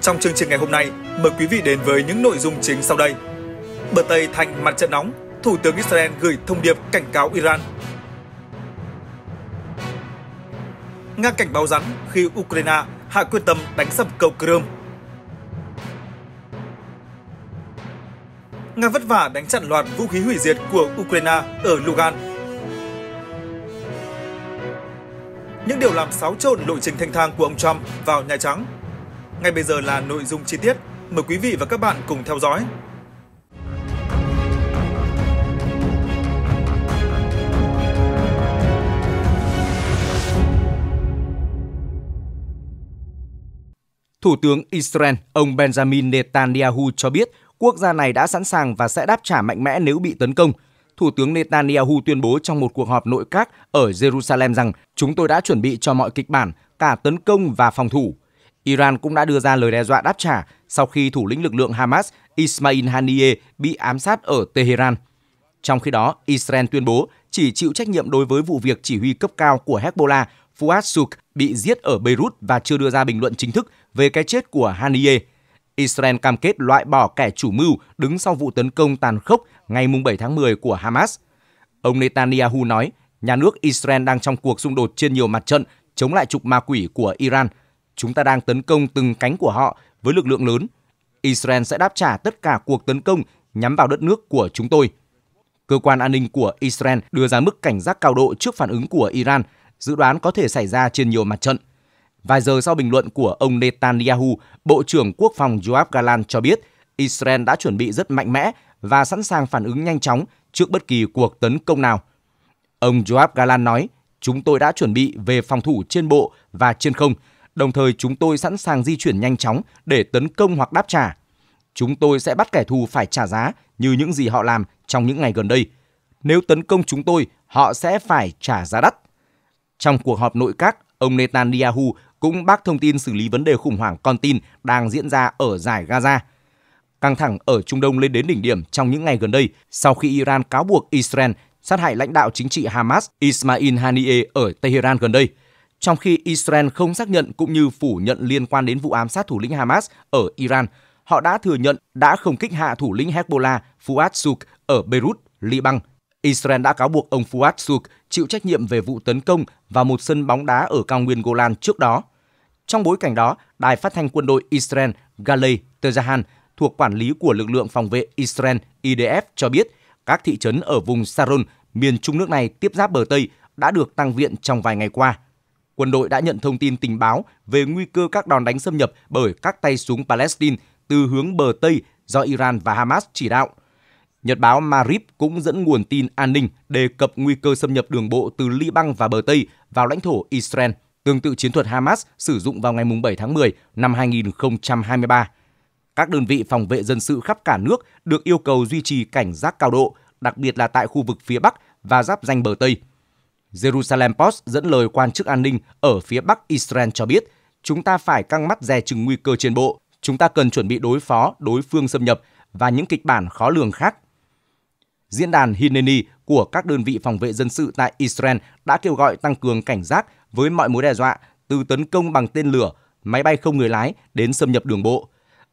Trong chương trình ngày hôm nay, mời quý vị đến với những nội dung chính sau đây. Bờ Tây thành mặt trận nóng, Thủ tướng Israel gửi thông điệp cảnh cáo Iran. Nga cảnh báo rắn khi Ukraine hạ quyết tâm đánh sập cầu Crimea. Nga vất vả đánh chặn loạt vũ khí hủy diệt của Ukraine ở Lugan. Những điều làm xáo trộn lộ trình thanh thang của ông Trump vào Nhà Trắng ngay bây giờ là nội dung chi tiết. Mời quý vị và các bạn cùng theo dõi. Thủ tướng Israel, ông Benjamin Netanyahu cho biết quốc gia này đã sẵn sàng và sẽ đáp trả mạnh mẽ nếu bị tấn công. Thủ tướng Netanyahu tuyên bố trong một cuộc họp nội các ở Jerusalem rằng chúng tôi đã chuẩn bị cho mọi kịch bản, cả tấn công và phòng thủ. Iran cũng đã đưa ra lời đe dọa đáp trả sau khi thủ lĩnh lực lượng Hamas Ismail Haniyeh bị ám sát ở Tehran. Trong khi đó, Israel tuyên bố chỉ chịu trách nhiệm đối với vụ việc chỉ huy cấp cao của Hezbollah Fuad Suk bị giết ở Beirut và chưa đưa ra bình luận chính thức về cái chết của Haniyeh. Israel cam kết loại bỏ kẻ chủ mưu đứng sau vụ tấn công tàn khốc ngày 7 tháng 10 của Hamas. Ông Netanyahu nói, nhà nước Israel đang trong cuộc xung đột trên nhiều mặt trận chống lại trục ma quỷ của Iran – Chúng ta đang tấn công từng cánh của họ với lực lượng lớn. Israel sẽ đáp trả tất cả cuộc tấn công nhắm vào đất nước của chúng tôi. Cơ quan an ninh của Israel đưa ra mức cảnh giác cao độ trước phản ứng của Iran, dự đoán có thể xảy ra trên nhiều mặt trận. Vài giờ sau bình luận của ông Netanyahu, Bộ trưởng Quốc phòng Joab Galan cho biết Israel đã chuẩn bị rất mạnh mẽ và sẵn sàng phản ứng nhanh chóng trước bất kỳ cuộc tấn công nào. Ông Joab Galan nói, chúng tôi đã chuẩn bị về phòng thủ trên bộ và trên không, Đồng thời chúng tôi sẵn sàng di chuyển nhanh chóng để tấn công hoặc đáp trả. Chúng tôi sẽ bắt kẻ thù phải trả giá như những gì họ làm trong những ngày gần đây. Nếu tấn công chúng tôi, họ sẽ phải trả giá đắt. Trong cuộc họp nội các, ông Netanyahu cũng bác thông tin xử lý vấn đề khủng hoảng con tin đang diễn ra ở giải Gaza. Căng thẳng ở Trung Đông lên đến đỉnh điểm trong những ngày gần đây sau khi Iran cáo buộc Israel sát hại lãnh đạo chính trị Hamas Ismail Haniyeh ở Tehran gần đây – trong khi Israel không xác nhận cũng như phủ nhận liên quan đến vụ ám sát thủ lĩnh Hamas ở Iran. Họ đã thừa nhận đã không kích hạ thủ lĩnh Hezbollah Fuad Suk ở Beirut, Liban. Israel đã cáo buộc ông Fuad Suk chịu trách nhiệm về vụ tấn công vào một sân bóng đá ở cao nguyên Golan trước đó. Trong bối cảnh đó, đài phát thanh quân đội Israel Galei Tezahan thuộc quản lý của lực lượng phòng vệ Israel IDF cho biết các thị trấn ở vùng Saron, miền trung nước này tiếp giáp bờ Tây đã được tăng viện trong vài ngày qua – quân đội đã nhận thông tin tình báo về nguy cơ các đòn đánh xâm nhập bởi các tay súng Palestine từ hướng bờ Tây do Iran và Hamas chỉ đạo. Nhật báo Marib cũng dẫn nguồn tin an ninh đề cập nguy cơ xâm nhập đường bộ từ Liban và bờ Tây vào lãnh thổ Israel, tương tự chiến thuật Hamas sử dụng vào ngày 7 tháng 10 năm 2023. Các đơn vị phòng vệ dân sự khắp cả nước được yêu cầu duy trì cảnh giác cao độ, đặc biệt là tại khu vực phía Bắc và giáp danh bờ Tây – Jerusalem Post dẫn lời quan chức an ninh ở phía Bắc Israel cho biết, chúng ta phải căng mắt dè chừng nguy cơ trên bộ, chúng ta cần chuẩn bị đối phó đối phương xâm nhập và những kịch bản khó lường khác. Diễn đàn Hineni của các đơn vị phòng vệ dân sự tại Israel đã kêu gọi tăng cường cảnh giác với mọi mối đe dọa từ tấn công bằng tên lửa, máy bay không người lái đến xâm nhập đường bộ.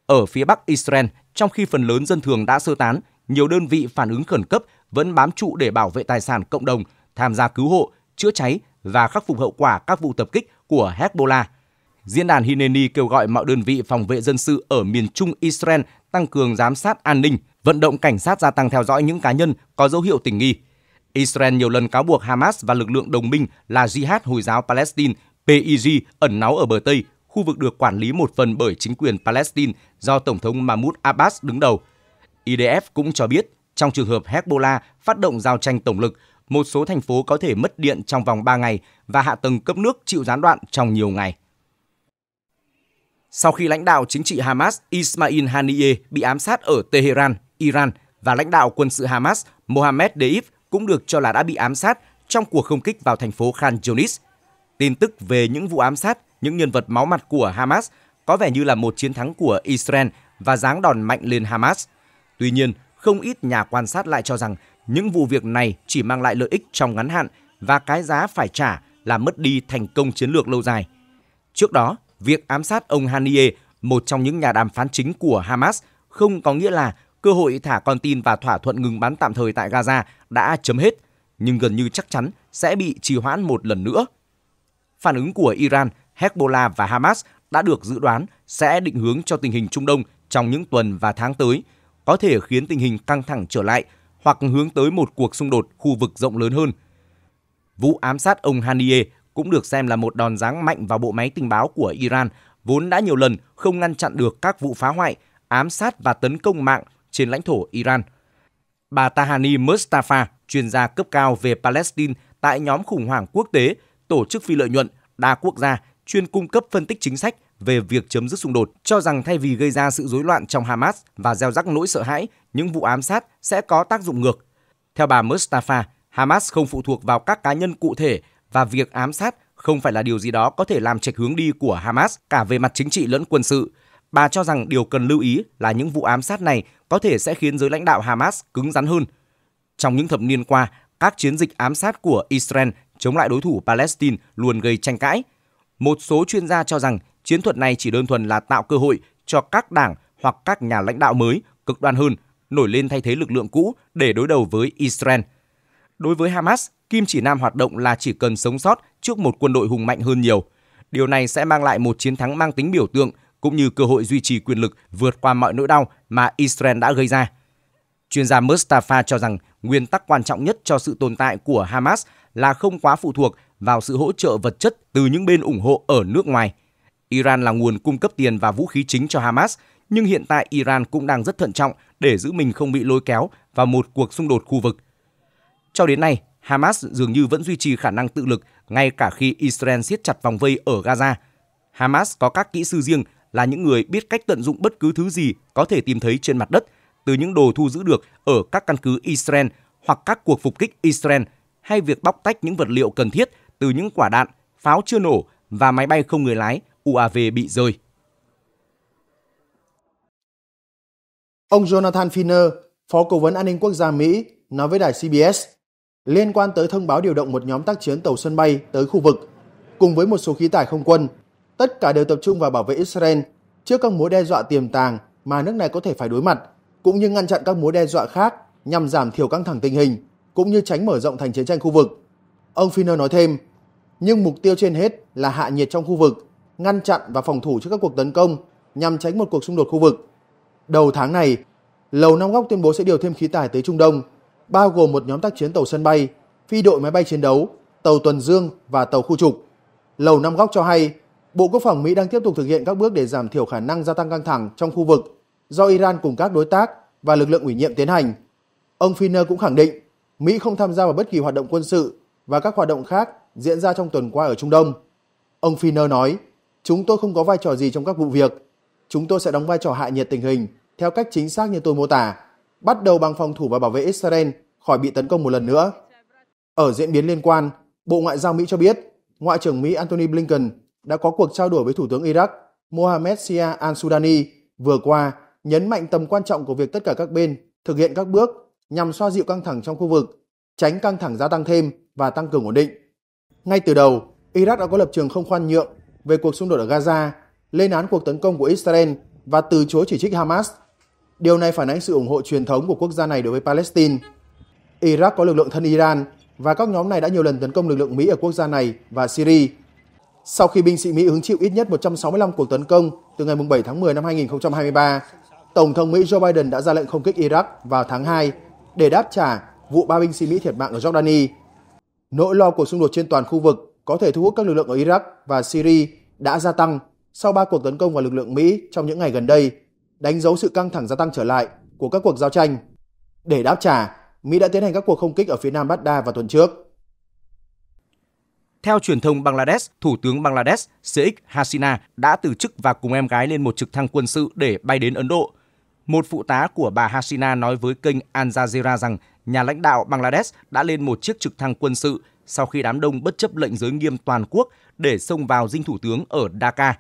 Ở phía Bắc Israel, trong khi phần lớn dân thường đã sơ tán, nhiều đơn vị phản ứng khẩn cấp vẫn bám trụ để bảo vệ tài sản cộng đồng tham gia cứu hộ, chữa cháy và khắc phục hậu quả các vụ tập kích của Hezbollah. Diễn đàn Hineni kêu gọi mọi đơn vị phòng vệ dân sự ở miền trung Israel tăng cường giám sát an ninh, vận động cảnh sát gia tăng theo dõi những cá nhân có dấu hiệu tình nghi. Israel nhiều lần cáo buộc Hamas và lực lượng đồng minh là Jihad Hồi giáo Palestine PIG ẩn náu ở bờ Tây, khu vực được quản lý một phần bởi chính quyền Palestine do Tổng thống Mahmoud Abbas đứng đầu. IDF cũng cho biết, trong trường hợp Hezbollah phát động giao tranh tổng lực, một số thành phố có thể mất điện trong vòng 3 ngày và hạ tầng cấp nước chịu gián đoạn trong nhiều ngày. Sau khi lãnh đạo chính trị Hamas Ismail Haniyeh bị ám sát ở Tehran, Iran và lãnh đạo quân sự Hamas Mohammed Deif cũng được cho là đã bị ám sát trong cuộc không kích vào thành phố Khan Yunis. Tin tức về những vụ ám sát, những nhân vật máu mặt của Hamas có vẻ như là một chiến thắng của Israel và giáng đòn mạnh lên Hamas. Tuy nhiên, không ít nhà quan sát lại cho rằng những vụ việc này chỉ mang lại lợi ích trong ngắn hạn và cái giá phải trả là mất đi thành công chiến lược lâu dài. Trước đó, việc ám sát ông Haniye, một trong những nhà đàm phán chính của Hamas, không có nghĩa là cơ hội thả con tin và thỏa thuận ngừng bắn tạm thời tại Gaza đã chấm hết, nhưng gần như chắc chắn sẽ bị trì hoãn một lần nữa. Phản ứng của Iran, Hezbollah và Hamas đã được dự đoán sẽ định hướng cho tình hình Trung Đông trong những tuần và tháng tới, có thể khiến tình hình căng thẳng trở lại hoặc hướng tới một cuộc xung đột khu vực rộng lớn hơn. Vụ ám sát ông Haniyeh cũng được xem là một đòn giáng mạnh vào bộ máy tình báo của Iran, vốn đã nhiều lần không ngăn chặn được các vụ phá hoại, ám sát và tấn công mạng trên lãnh thổ Iran. Bà Tahani Mustafa, chuyên gia cấp cao về Palestine tại nhóm khủng hoảng quốc tế, tổ chức phi lợi nhuận, đa quốc gia, chuyên cung cấp phân tích chính sách về việc chấm dứt xung đột, cho rằng thay vì gây ra sự rối loạn trong Hamas và gieo rắc nỗi sợ hãi, những vụ ám sát sẽ có tác dụng ngược. Theo bà Mustafa, Hamas không phụ thuộc vào các cá nhân cụ thể và việc ám sát không phải là điều gì đó có thể làm chệch hướng đi của Hamas cả về mặt chính trị lẫn quân sự. Bà cho rằng điều cần lưu ý là những vụ ám sát này có thể sẽ khiến giới lãnh đạo Hamas cứng rắn hơn. Trong những thập niên qua, các chiến dịch ám sát của Israel chống lại đối thủ Palestine luôn gây tranh cãi. Một số chuyên gia cho rằng Chiến thuật này chỉ đơn thuần là tạo cơ hội cho các đảng hoặc các nhà lãnh đạo mới cực đoan hơn nổi lên thay thế lực lượng cũ để đối đầu với Israel. Đối với Hamas, Kim chỉ nam hoạt động là chỉ cần sống sót trước một quân đội hùng mạnh hơn nhiều. Điều này sẽ mang lại một chiến thắng mang tính biểu tượng cũng như cơ hội duy trì quyền lực vượt qua mọi nỗi đau mà Israel đã gây ra. Chuyên gia Mustafa cho rằng nguyên tắc quan trọng nhất cho sự tồn tại của Hamas là không quá phụ thuộc vào sự hỗ trợ vật chất từ những bên ủng hộ ở nước ngoài – Iran là nguồn cung cấp tiền và vũ khí chính cho Hamas, nhưng hiện tại Iran cũng đang rất thận trọng để giữ mình không bị lôi kéo vào một cuộc xung đột khu vực. Cho đến nay, Hamas dường như vẫn duy trì khả năng tự lực ngay cả khi Israel siết chặt vòng vây ở Gaza. Hamas có các kỹ sư riêng là những người biết cách tận dụng bất cứ thứ gì có thể tìm thấy trên mặt đất, từ những đồ thu giữ được ở các căn cứ Israel hoặc các cuộc phục kích Israel hay việc bóc tách những vật liệu cần thiết từ những quả đạn, pháo chưa nổ và máy bay không người lái UAV bị rơi. Ông Jonathan Finner, Phó Cố vấn An ninh Quốc gia Mỹ, nói với đài CBS liên quan tới thông báo điều động một nhóm tác chiến tàu sân bay tới khu vực, cùng với một số khí tải không quân, tất cả đều tập trung vào bảo vệ Israel trước các mối đe dọa tiềm tàng mà nước này có thể phải đối mặt, cũng như ngăn chặn các mối đe dọa khác nhằm giảm thiểu căng thẳng tình hình, cũng như tránh mở rộng thành chiến tranh khu vực. Ông Finner nói thêm, nhưng mục tiêu trên hết là hạ nhiệt trong khu vực ngăn chặn và phòng thủ trước các cuộc tấn công nhằm tránh một cuộc xung đột khu vực. Đầu tháng này, Lầu Năm Góc tuyên bố sẽ điều thêm khí tài tới Trung Đông, bao gồm một nhóm tác chiến tàu sân bay, phi đội máy bay chiến đấu, tàu tuần dương và tàu khu trục. Lầu Năm Góc cho hay, Bộ Quốc phòng Mỹ đang tiếp tục thực hiện các bước để giảm thiểu khả năng gia tăng căng thẳng trong khu vực do Iran cùng các đối tác và lực lượng ủy nhiệm tiến hành. Ông Finner cũng khẳng định Mỹ không tham gia vào bất kỳ hoạt động quân sự và các hoạt động khác diễn ra trong tuần qua ở Trung Đông. Ông Finner nói, Chúng tôi không có vai trò gì trong các vụ việc. Chúng tôi sẽ đóng vai trò hạ nhiệt tình hình theo cách chính xác như tôi mô tả, bắt đầu bằng phòng thủ và bảo vệ Israel khỏi bị tấn công một lần nữa. Ở diễn biến liên quan, Bộ Ngoại giao Mỹ cho biết Ngoại trưởng Mỹ Antony Blinken đã có cuộc trao đổi với Thủ tướng Iraq Mohamed Sia al-Sudani vừa qua nhấn mạnh tầm quan trọng của việc tất cả các bên thực hiện các bước nhằm xoa dịu căng thẳng trong khu vực, tránh căng thẳng gia tăng thêm và tăng cường ổn định. Ngay từ đầu, Iraq đã có lập trường không khoan nhượng về cuộc xung đột ở Gaza, lên án cuộc tấn công của Israel và từ chối chỉ trích Hamas. Điều này phản ánh sự ủng hộ truyền thống của quốc gia này đối với Palestine. Iraq có lực lượng thân Iran và các nhóm này đã nhiều lần tấn công lực lượng Mỹ ở quốc gia này và Syria. Sau khi binh sĩ Mỹ hứng chịu ít nhất 165 cuộc tấn công từ ngày 7 tháng 10 năm 2023, Tổng thống Mỹ Joe Biden đã ra lệnh không kích Iraq vào tháng 2 để đáp trả vụ ba binh sĩ Mỹ thiệt mạng ở Jordani. Nỗi lo của xung đột trên toàn khu vực có thể thu hút các lực lượng ở Iraq và Syria đã gia tăng sau ba cuộc tấn công vào lực lượng Mỹ trong những ngày gần đây, đánh dấu sự căng thẳng gia tăng trở lại của các cuộc giao tranh. Để đáp trả, Mỹ đã tiến hành các cuộc không kích ở phía nam Baghdad vào tuần trước. Theo truyền thông Bangladesh, Thủ tướng Bangladesh Sheikh Hasina đã từ chức và cùng em gái lên một trực thăng quân sự để bay đến Ấn Độ. Một phụ tá của bà Hasina nói với kênh Al Jazeera rằng nhà lãnh đạo Bangladesh đã lên một chiếc trực thăng quân sự sau khi đám đông bất chấp lệnh giới nghiêm toàn quốc để xông vào dinh thủ tướng ở Dhaka.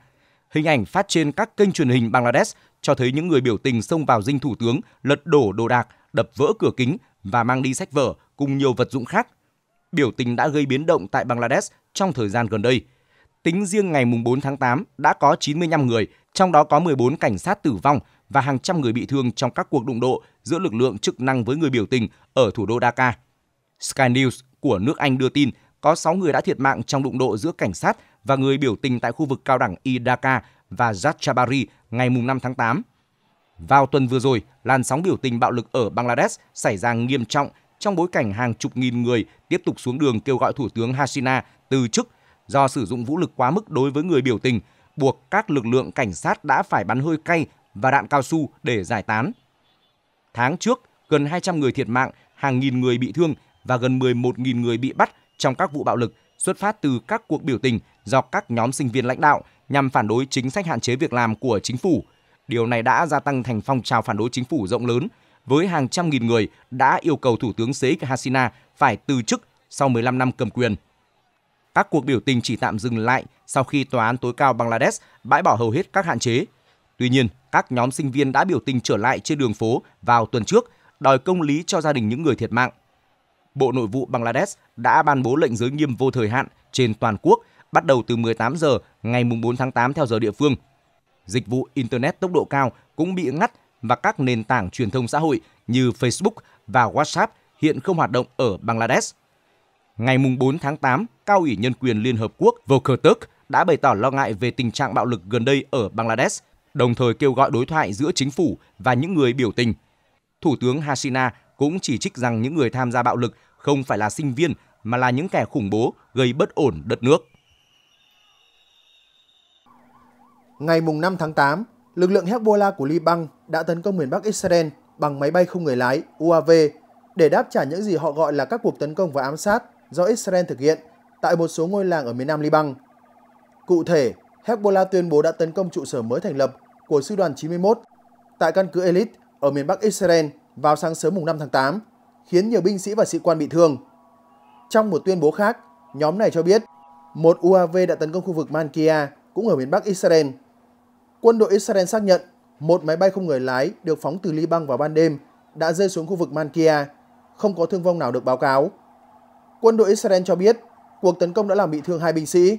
Hình ảnh phát trên các kênh truyền hình Bangladesh cho thấy những người biểu tình xông vào dinh thủ tướng, lật đổ đồ đạc, đập vỡ cửa kính và mang đi sách vở cùng nhiều vật dụng khác. Biểu tình đã gây biến động tại Bangladesh trong thời gian gần đây. Tính riêng ngày 4 tháng 8 đã có 95 người, trong đó có 14 cảnh sát tử vong và hàng trăm người bị thương trong các cuộc đụng độ giữa lực lượng chức năng với người biểu tình ở thủ đô Dhaka. Sky News của nước Anh đưa tin có 6 người đã thiệt mạng trong đụng độ giữa cảnh sát và người biểu tình tại khu vực cao đẳng Idaka và Jachabari ngày 5 tháng 8. Vào tuần vừa rồi, làn sóng biểu tình bạo lực ở Bangladesh xảy ra nghiêm trọng trong bối cảnh hàng chục nghìn người tiếp tục xuống đường kêu gọi Thủ tướng Hasina từ chức do sử dụng vũ lực quá mức đối với người biểu tình, buộc các lực lượng cảnh sát đã phải bắn hơi cay và đạn cao su để giải tán. Tháng trước, gần 200 người thiệt mạng, hàng nghìn người bị thương và gần 11.000 người bị bắt trong các vụ bạo lực xuất phát từ các cuộc biểu tình do các nhóm sinh viên lãnh đạo nhằm phản đối chính sách hạn chế việc làm của chính phủ. Điều này đã gia tăng thành phong trào phản đối chính phủ rộng lớn với hàng trăm nghìn người đã yêu cầu Thủ tướng Sheikh Hasina phải từ chức sau 15 năm cầm quyền. Các cuộc biểu tình chỉ tạm dừng lại sau khi Tòa án tối cao Bangladesh bãi bỏ hầu hết các hạn chế. Tuy nhiên, các nhóm sinh viên đã biểu tình trở lại trên đường phố vào tuần trước, đòi công lý cho gia đình những người thiệt mạng. Bộ Nội vụ Bangladesh đã ban bố lệnh giới nghiêm vô thời hạn trên toàn quốc bắt đầu từ 18 giờ ngày 4 tháng 8 theo giờ địa phương. Dịch vụ Internet tốc độ cao cũng bị ngắt và các nền tảng truyền thông xã hội như Facebook và WhatsApp hiện không hoạt động ở Bangladesh. Ngày 4 tháng 8, Cao ủy Nhân quyền Liên Hợp Quốc Volker Volkertuk đã bày tỏ lo ngại về tình trạng bạo lực gần đây ở Bangladesh, đồng thời kêu gọi đối thoại giữa chính phủ và những người biểu tình. Thủ tướng Hasina cũng chỉ trích rằng những người tham gia bạo lực không phải là sinh viên mà là những kẻ khủng bố gây bất ổn đất nước. Ngày 5 tháng 8, lực lượng Hezbollah của Liban đã tấn công miền Bắc Israel bằng máy bay không người lái UAV để đáp trả những gì họ gọi là các cuộc tấn công và ám sát do Israel thực hiện tại một số ngôi làng ở miền nam Liban. Cụ thể, Hezbollah tuyên bố đã tấn công trụ sở mới thành lập của Sư đoàn 91 tại căn cứ Elite ở miền Bắc Israel vào sáng sớm mùng 5 tháng 8 khiến nhiều binh sĩ và sĩ quan bị thương. Trong một tuyên bố khác, nhóm này cho biết một UAV đã tấn công khu vực Mankia cũng ở miền Bắc Israel. Quân đội Israel xác nhận một máy bay không người lái được phóng từ Liban vào ban đêm đã rơi xuống khu vực Mankia, không có thương vong nào được báo cáo. Quân đội Israel cho biết cuộc tấn công đã làm bị thương hai binh sĩ.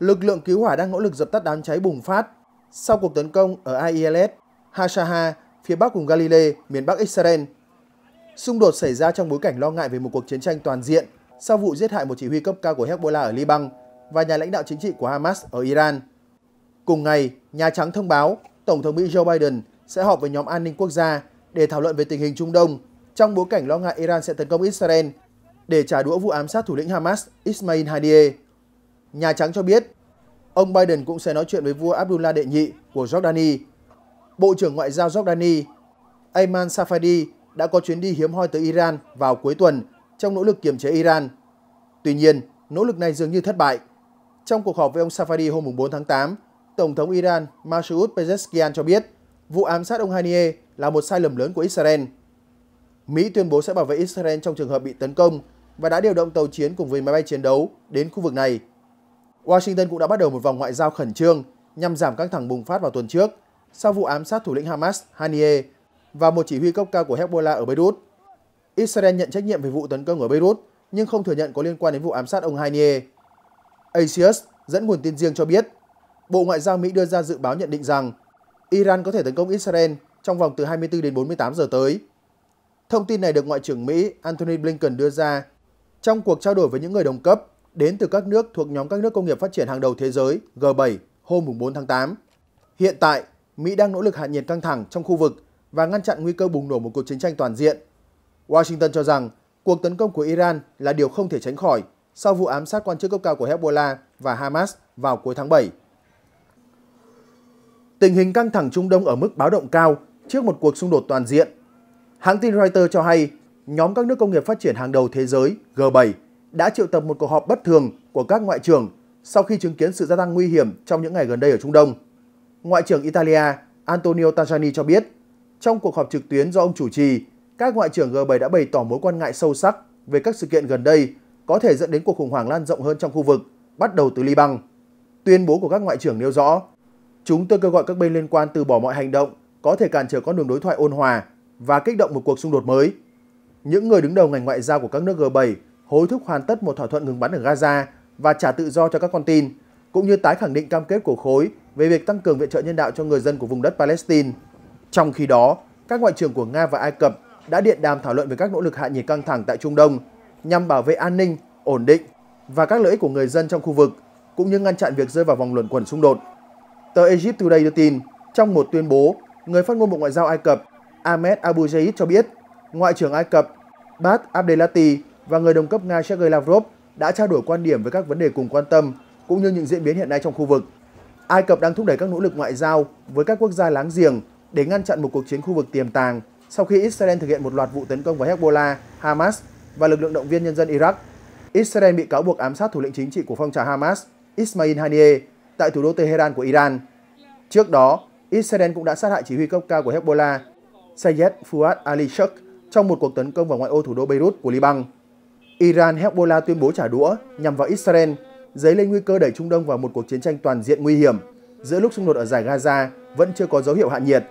Lực lượng cứu hỏa đang nỗ lực dập tắt đám cháy bùng phát sau cuộc tấn công ở Ailet, Hashaha, phía bắc vùng Galilee, miền bắc Israel. Xung đột xảy ra trong bối cảnh lo ngại về một cuộc chiến tranh toàn diện sau vụ giết hại một chỉ huy cấp cao của Hezbollah ở Liban và nhà lãnh đạo chính trị của Hamas ở Iran. Cùng ngày, Nhà Trắng thông báo Tổng thống Mỹ Joe Biden sẽ họp với nhóm an ninh quốc gia để thảo luận về tình hình Trung Đông trong bối cảnh lo ngại Iran sẽ tấn công Israel để trả đũa vụ ám sát thủ lĩnh Hamas Ismail Haniyeh. Nhà Trắng cho biết, ông Biden cũng sẽ nói chuyện với vua Abdullah đệ nhị của Jordani. Bộ trưởng Ngoại giao Jordani Ayman Safadi đã có chuyến đi hiếm hoi tới Iran vào cuối tuần trong nỗ lực kiềm chế Iran. Tuy nhiên, nỗ lực này dường như thất bại. Trong cuộc họp với ông Safadi hôm 4 tháng 8, Tổng thống Iran Masoud Pezeshkian cho biết vụ ám sát ông Haniyeh là một sai lầm lớn của Israel. Mỹ tuyên bố sẽ bảo vệ Israel trong trường hợp bị tấn công và đã điều động tàu chiến cùng với máy bay chiến đấu đến khu vực này. Washington cũng đã bắt đầu một vòng ngoại giao khẩn trương nhằm giảm căng thẳng bùng phát vào tuần trước sau vụ ám sát thủ lĩnh Hamas Haniyeh và một chỉ huy cấp cao của Hezbollah ở Beirut. Israel nhận trách nhiệm về vụ tấn công ở Beirut nhưng không thừa nhận có liên quan đến vụ ám sát ông Haniye. Asius dẫn nguồn tin riêng cho biết, Bộ Ngoại giao Mỹ đưa ra dự báo nhận định rằng Iran có thể tấn công Israel trong vòng từ 24 đến 48 giờ tới. Thông tin này được Ngoại trưởng Mỹ Antony Blinken đưa ra trong cuộc trao đổi với những người đồng cấp đến từ các nước thuộc nhóm các nước công nghiệp phát triển hàng đầu thế giới G7 hôm 4 tháng 8. Hiện tại, Mỹ đang nỗ lực hạ nhiệt căng thẳng trong khu vực và ngăn chặn nguy cơ bùng nổ một cuộc chiến tranh toàn diện. Washington cho rằng cuộc tấn công của Iran là điều không thể tránh khỏi sau vụ ám sát quan chức cấp cao của Hezbollah và Hamas vào cuối tháng 7. Tình hình căng thẳng Trung Đông ở mức báo động cao trước một cuộc xung đột toàn diện. Hãng tin Reuters cho hay nhóm các nước công nghiệp phát triển hàng đầu thế giới G7 đã triệu tập một cuộc họp bất thường của các ngoại trưởng sau khi chứng kiến sự gia tăng nguy hiểm trong những ngày gần đây ở Trung Đông. Ngoại trưởng Italia Antonio Tajani cho biết trong cuộc họp trực tuyến do ông chủ trì, các ngoại trưởng G7 đã bày tỏ mối quan ngại sâu sắc về các sự kiện gần đây có thể dẫn đến cuộc khủng hoảng lan rộng hơn trong khu vực, bắt đầu từ Liban. Tuyên bố của các ngoại trưởng nêu rõ, chúng tôi kêu gọi các bên liên quan từ bỏ mọi hành động có thể cản trở con đường đối thoại ôn hòa và kích động một cuộc xung đột mới. Những người đứng đầu ngành ngoại giao của các nước G7 hối thúc hoàn tất một thỏa thuận ngừng bắn ở Gaza và trả tự do cho các con tin, cũng như tái khẳng định cam kết của khối về việc tăng cường viện trợ nhân đạo cho người dân của vùng đất Palestine. Trong khi đó, các ngoại trưởng của Nga và Ai Cập đã điện đàm thảo luận về các nỗ lực hạ nhiệt căng thẳng tại Trung Đông nhằm bảo vệ an ninh, ổn định và các lợi ích của người dân trong khu vực, cũng như ngăn chặn việc rơi vào vòng luẩn quẩn xung đột. Tờ Egypt Today đưa tin, trong một tuyên bố, người phát ngôn Bộ Ngoại giao Ai Cập Ahmed Abu Jaid cho biết, Ngoại trưởng Ai Cập bad Abdelati và người đồng cấp Nga Sergei Lavrov đã trao đổi quan điểm về các vấn đề cùng quan tâm cũng như những diễn biến hiện nay trong khu vực. Ai Cập đang thúc đẩy các nỗ lực ngoại giao với các quốc gia láng giềng để ngăn chặn một cuộc chiến khu vực tiềm tàng sau khi Israel thực hiện một loạt vụ tấn công vào Hezbollah, Hamas và lực lượng động viên nhân dân Iraq. Israel bị cáo buộc ám sát thủ lĩnh chính trị của phong trào Hamas, Ismail Haniyeh, tại thủ đô Tehran của Iran. Trước đó, Israel cũng đã sát hại chỉ huy cấp cao của Hezbollah, Sayed Fuad Ali Shuk, trong một cuộc tấn công vào ngoại ô thủ đô Beirut của Liban. Iran Hezbollah tuyên bố trả đũa nhằm vào Israel, dấy lên nguy cơ đẩy Trung Đông vào một cuộc chiến tranh toàn diện nguy hiểm giữa lúc xung đột ở giải Gaza vẫn chưa có dấu hiệu hạ nhiệt.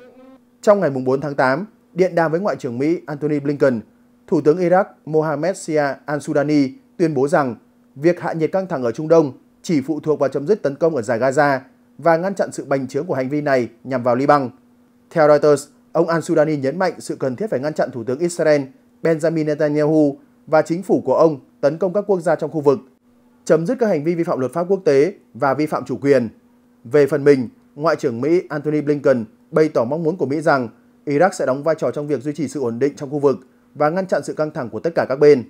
Trong ngày 4 tháng 8, điện đàm với Ngoại trưởng Mỹ Antony Blinken, Thủ tướng Iraq Mohamed Sia al-Sudani tuyên bố rằng việc hạ nhiệt căng thẳng ở Trung Đông chỉ phụ thuộc vào chấm dứt tấn công ở giải Gaza và ngăn chặn sự bành trướng của hành vi này nhằm vào Liban. Theo Reuters, ông al-Sudani nhấn mạnh sự cần thiết phải ngăn chặn Thủ tướng Israel Benjamin Netanyahu và chính phủ của ông tấn công các quốc gia trong khu vực, chấm dứt các hành vi vi phạm luật pháp quốc tế và vi phạm chủ quyền. Về phần mình, Ngoại trưởng Mỹ Antony Blinken bày tỏ mong muốn của Mỹ rằng Iraq sẽ đóng vai trò trong việc duy trì sự ổn định trong khu vực và ngăn chặn sự căng thẳng của tất cả các bên.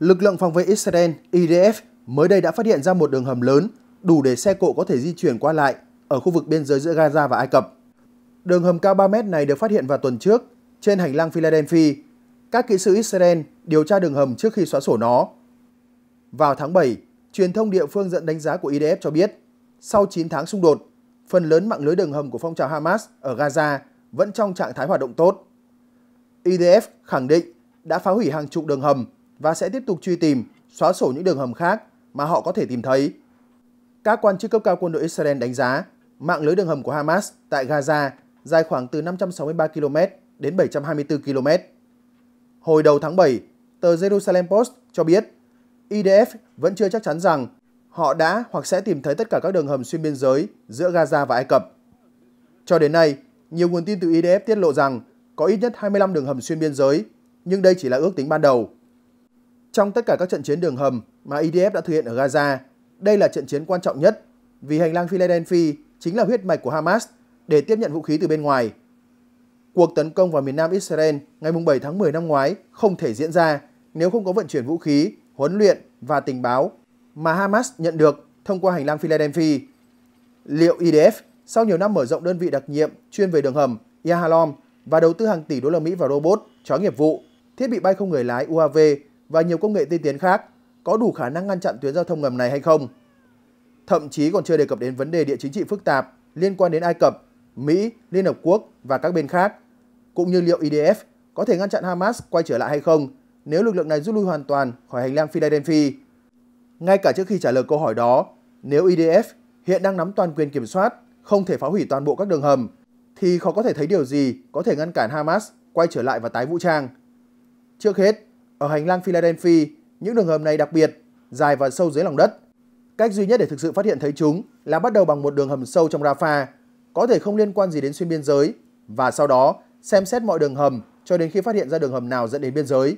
Lực lượng phòng vệ Israel IDF mới đây đã phát hiện ra một đường hầm lớn đủ để xe cộ có thể di chuyển qua lại ở khu vực biên giới giữa Gaza và Ai Cập. Đường hầm cao 3 mét này được phát hiện vào tuần trước trên hành lang Philadelphia. Các kỹ sư Israel điều tra đường hầm trước khi xóa sổ nó. Vào tháng 7, truyền thông địa phương dẫn đánh giá của IDF cho biết, sau 9 tháng xung đột, phần lớn mạng lưới đường hầm của phong trào Hamas ở Gaza vẫn trong trạng thái hoạt động tốt. IDF khẳng định đã phá hủy hàng chục đường hầm và sẽ tiếp tục truy tìm, xóa sổ những đường hầm khác mà họ có thể tìm thấy. Các quan chức cấp cao quân đội Israel đánh giá mạng lưới đường hầm của Hamas tại Gaza dài khoảng từ 563 km đến 724 km. Hồi đầu tháng 7, tờ Jerusalem Post cho biết IDF vẫn chưa chắc chắn rằng họ đã hoặc sẽ tìm thấy tất cả các đường hầm xuyên biên giới giữa Gaza và Ai Cập. Cho đến nay, nhiều nguồn tin từ IDF tiết lộ rằng có ít nhất 25 đường hầm xuyên biên giới, nhưng đây chỉ là ước tính ban đầu. Trong tất cả các trận chiến đường hầm mà IDF đã thực hiện ở Gaza, đây là trận chiến quan trọng nhất vì hành lang Philadelphia chính là huyết mạch của Hamas để tiếp nhận vũ khí từ bên ngoài. Cuộc tấn công vào miền nam Israel ngày 7 tháng 10 năm ngoái không thể diễn ra nếu không có vận chuyển vũ khí, huấn luyện và tình báo mà Hamas nhận được thông qua hành lang Philadelphia. Liệu IDF e sau nhiều năm mở rộng đơn vị đặc nhiệm chuyên về đường hầm Yahalom và đầu tư hàng tỷ đô la Mỹ vào robot, chó nghiệp vụ, thiết bị bay không người lái UAV và nhiều công nghệ tiên tiến khác có đủ khả năng ngăn chặn tuyến giao thông ngầm này hay không? Thậm chí còn chưa đề cập đến vấn đề địa chính trị phức tạp liên quan đến Ai Cập, Mỹ, Liên Hợp Quốc và các bên khác, cũng như liệu IDF e có thể ngăn chặn Hamas quay trở lại hay không nếu lực lượng này rút lui hoàn toàn khỏi hành lang Philadelphia ngay cả trước khi trả lời câu hỏi đó, nếu IDF e hiện đang nắm toàn quyền kiểm soát, không thể phá hủy toàn bộ các đường hầm, thì khó có thể thấy điều gì có thể ngăn cản Hamas quay trở lại và tái vũ trang. Trước hết, ở hành lang Philadelphia, những đường hầm này đặc biệt, dài và sâu dưới lòng đất. Cách duy nhất để thực sự phát hiện thấy chúng là bắt đầu bằng một đường hầm sâu trong Rafah, có thể không liên quan gì đến xuyên biên giới, và sau đó xem xét mọi đường hầm cho đến khi phát hiện ra đường hầm nào dẫn đến biên giới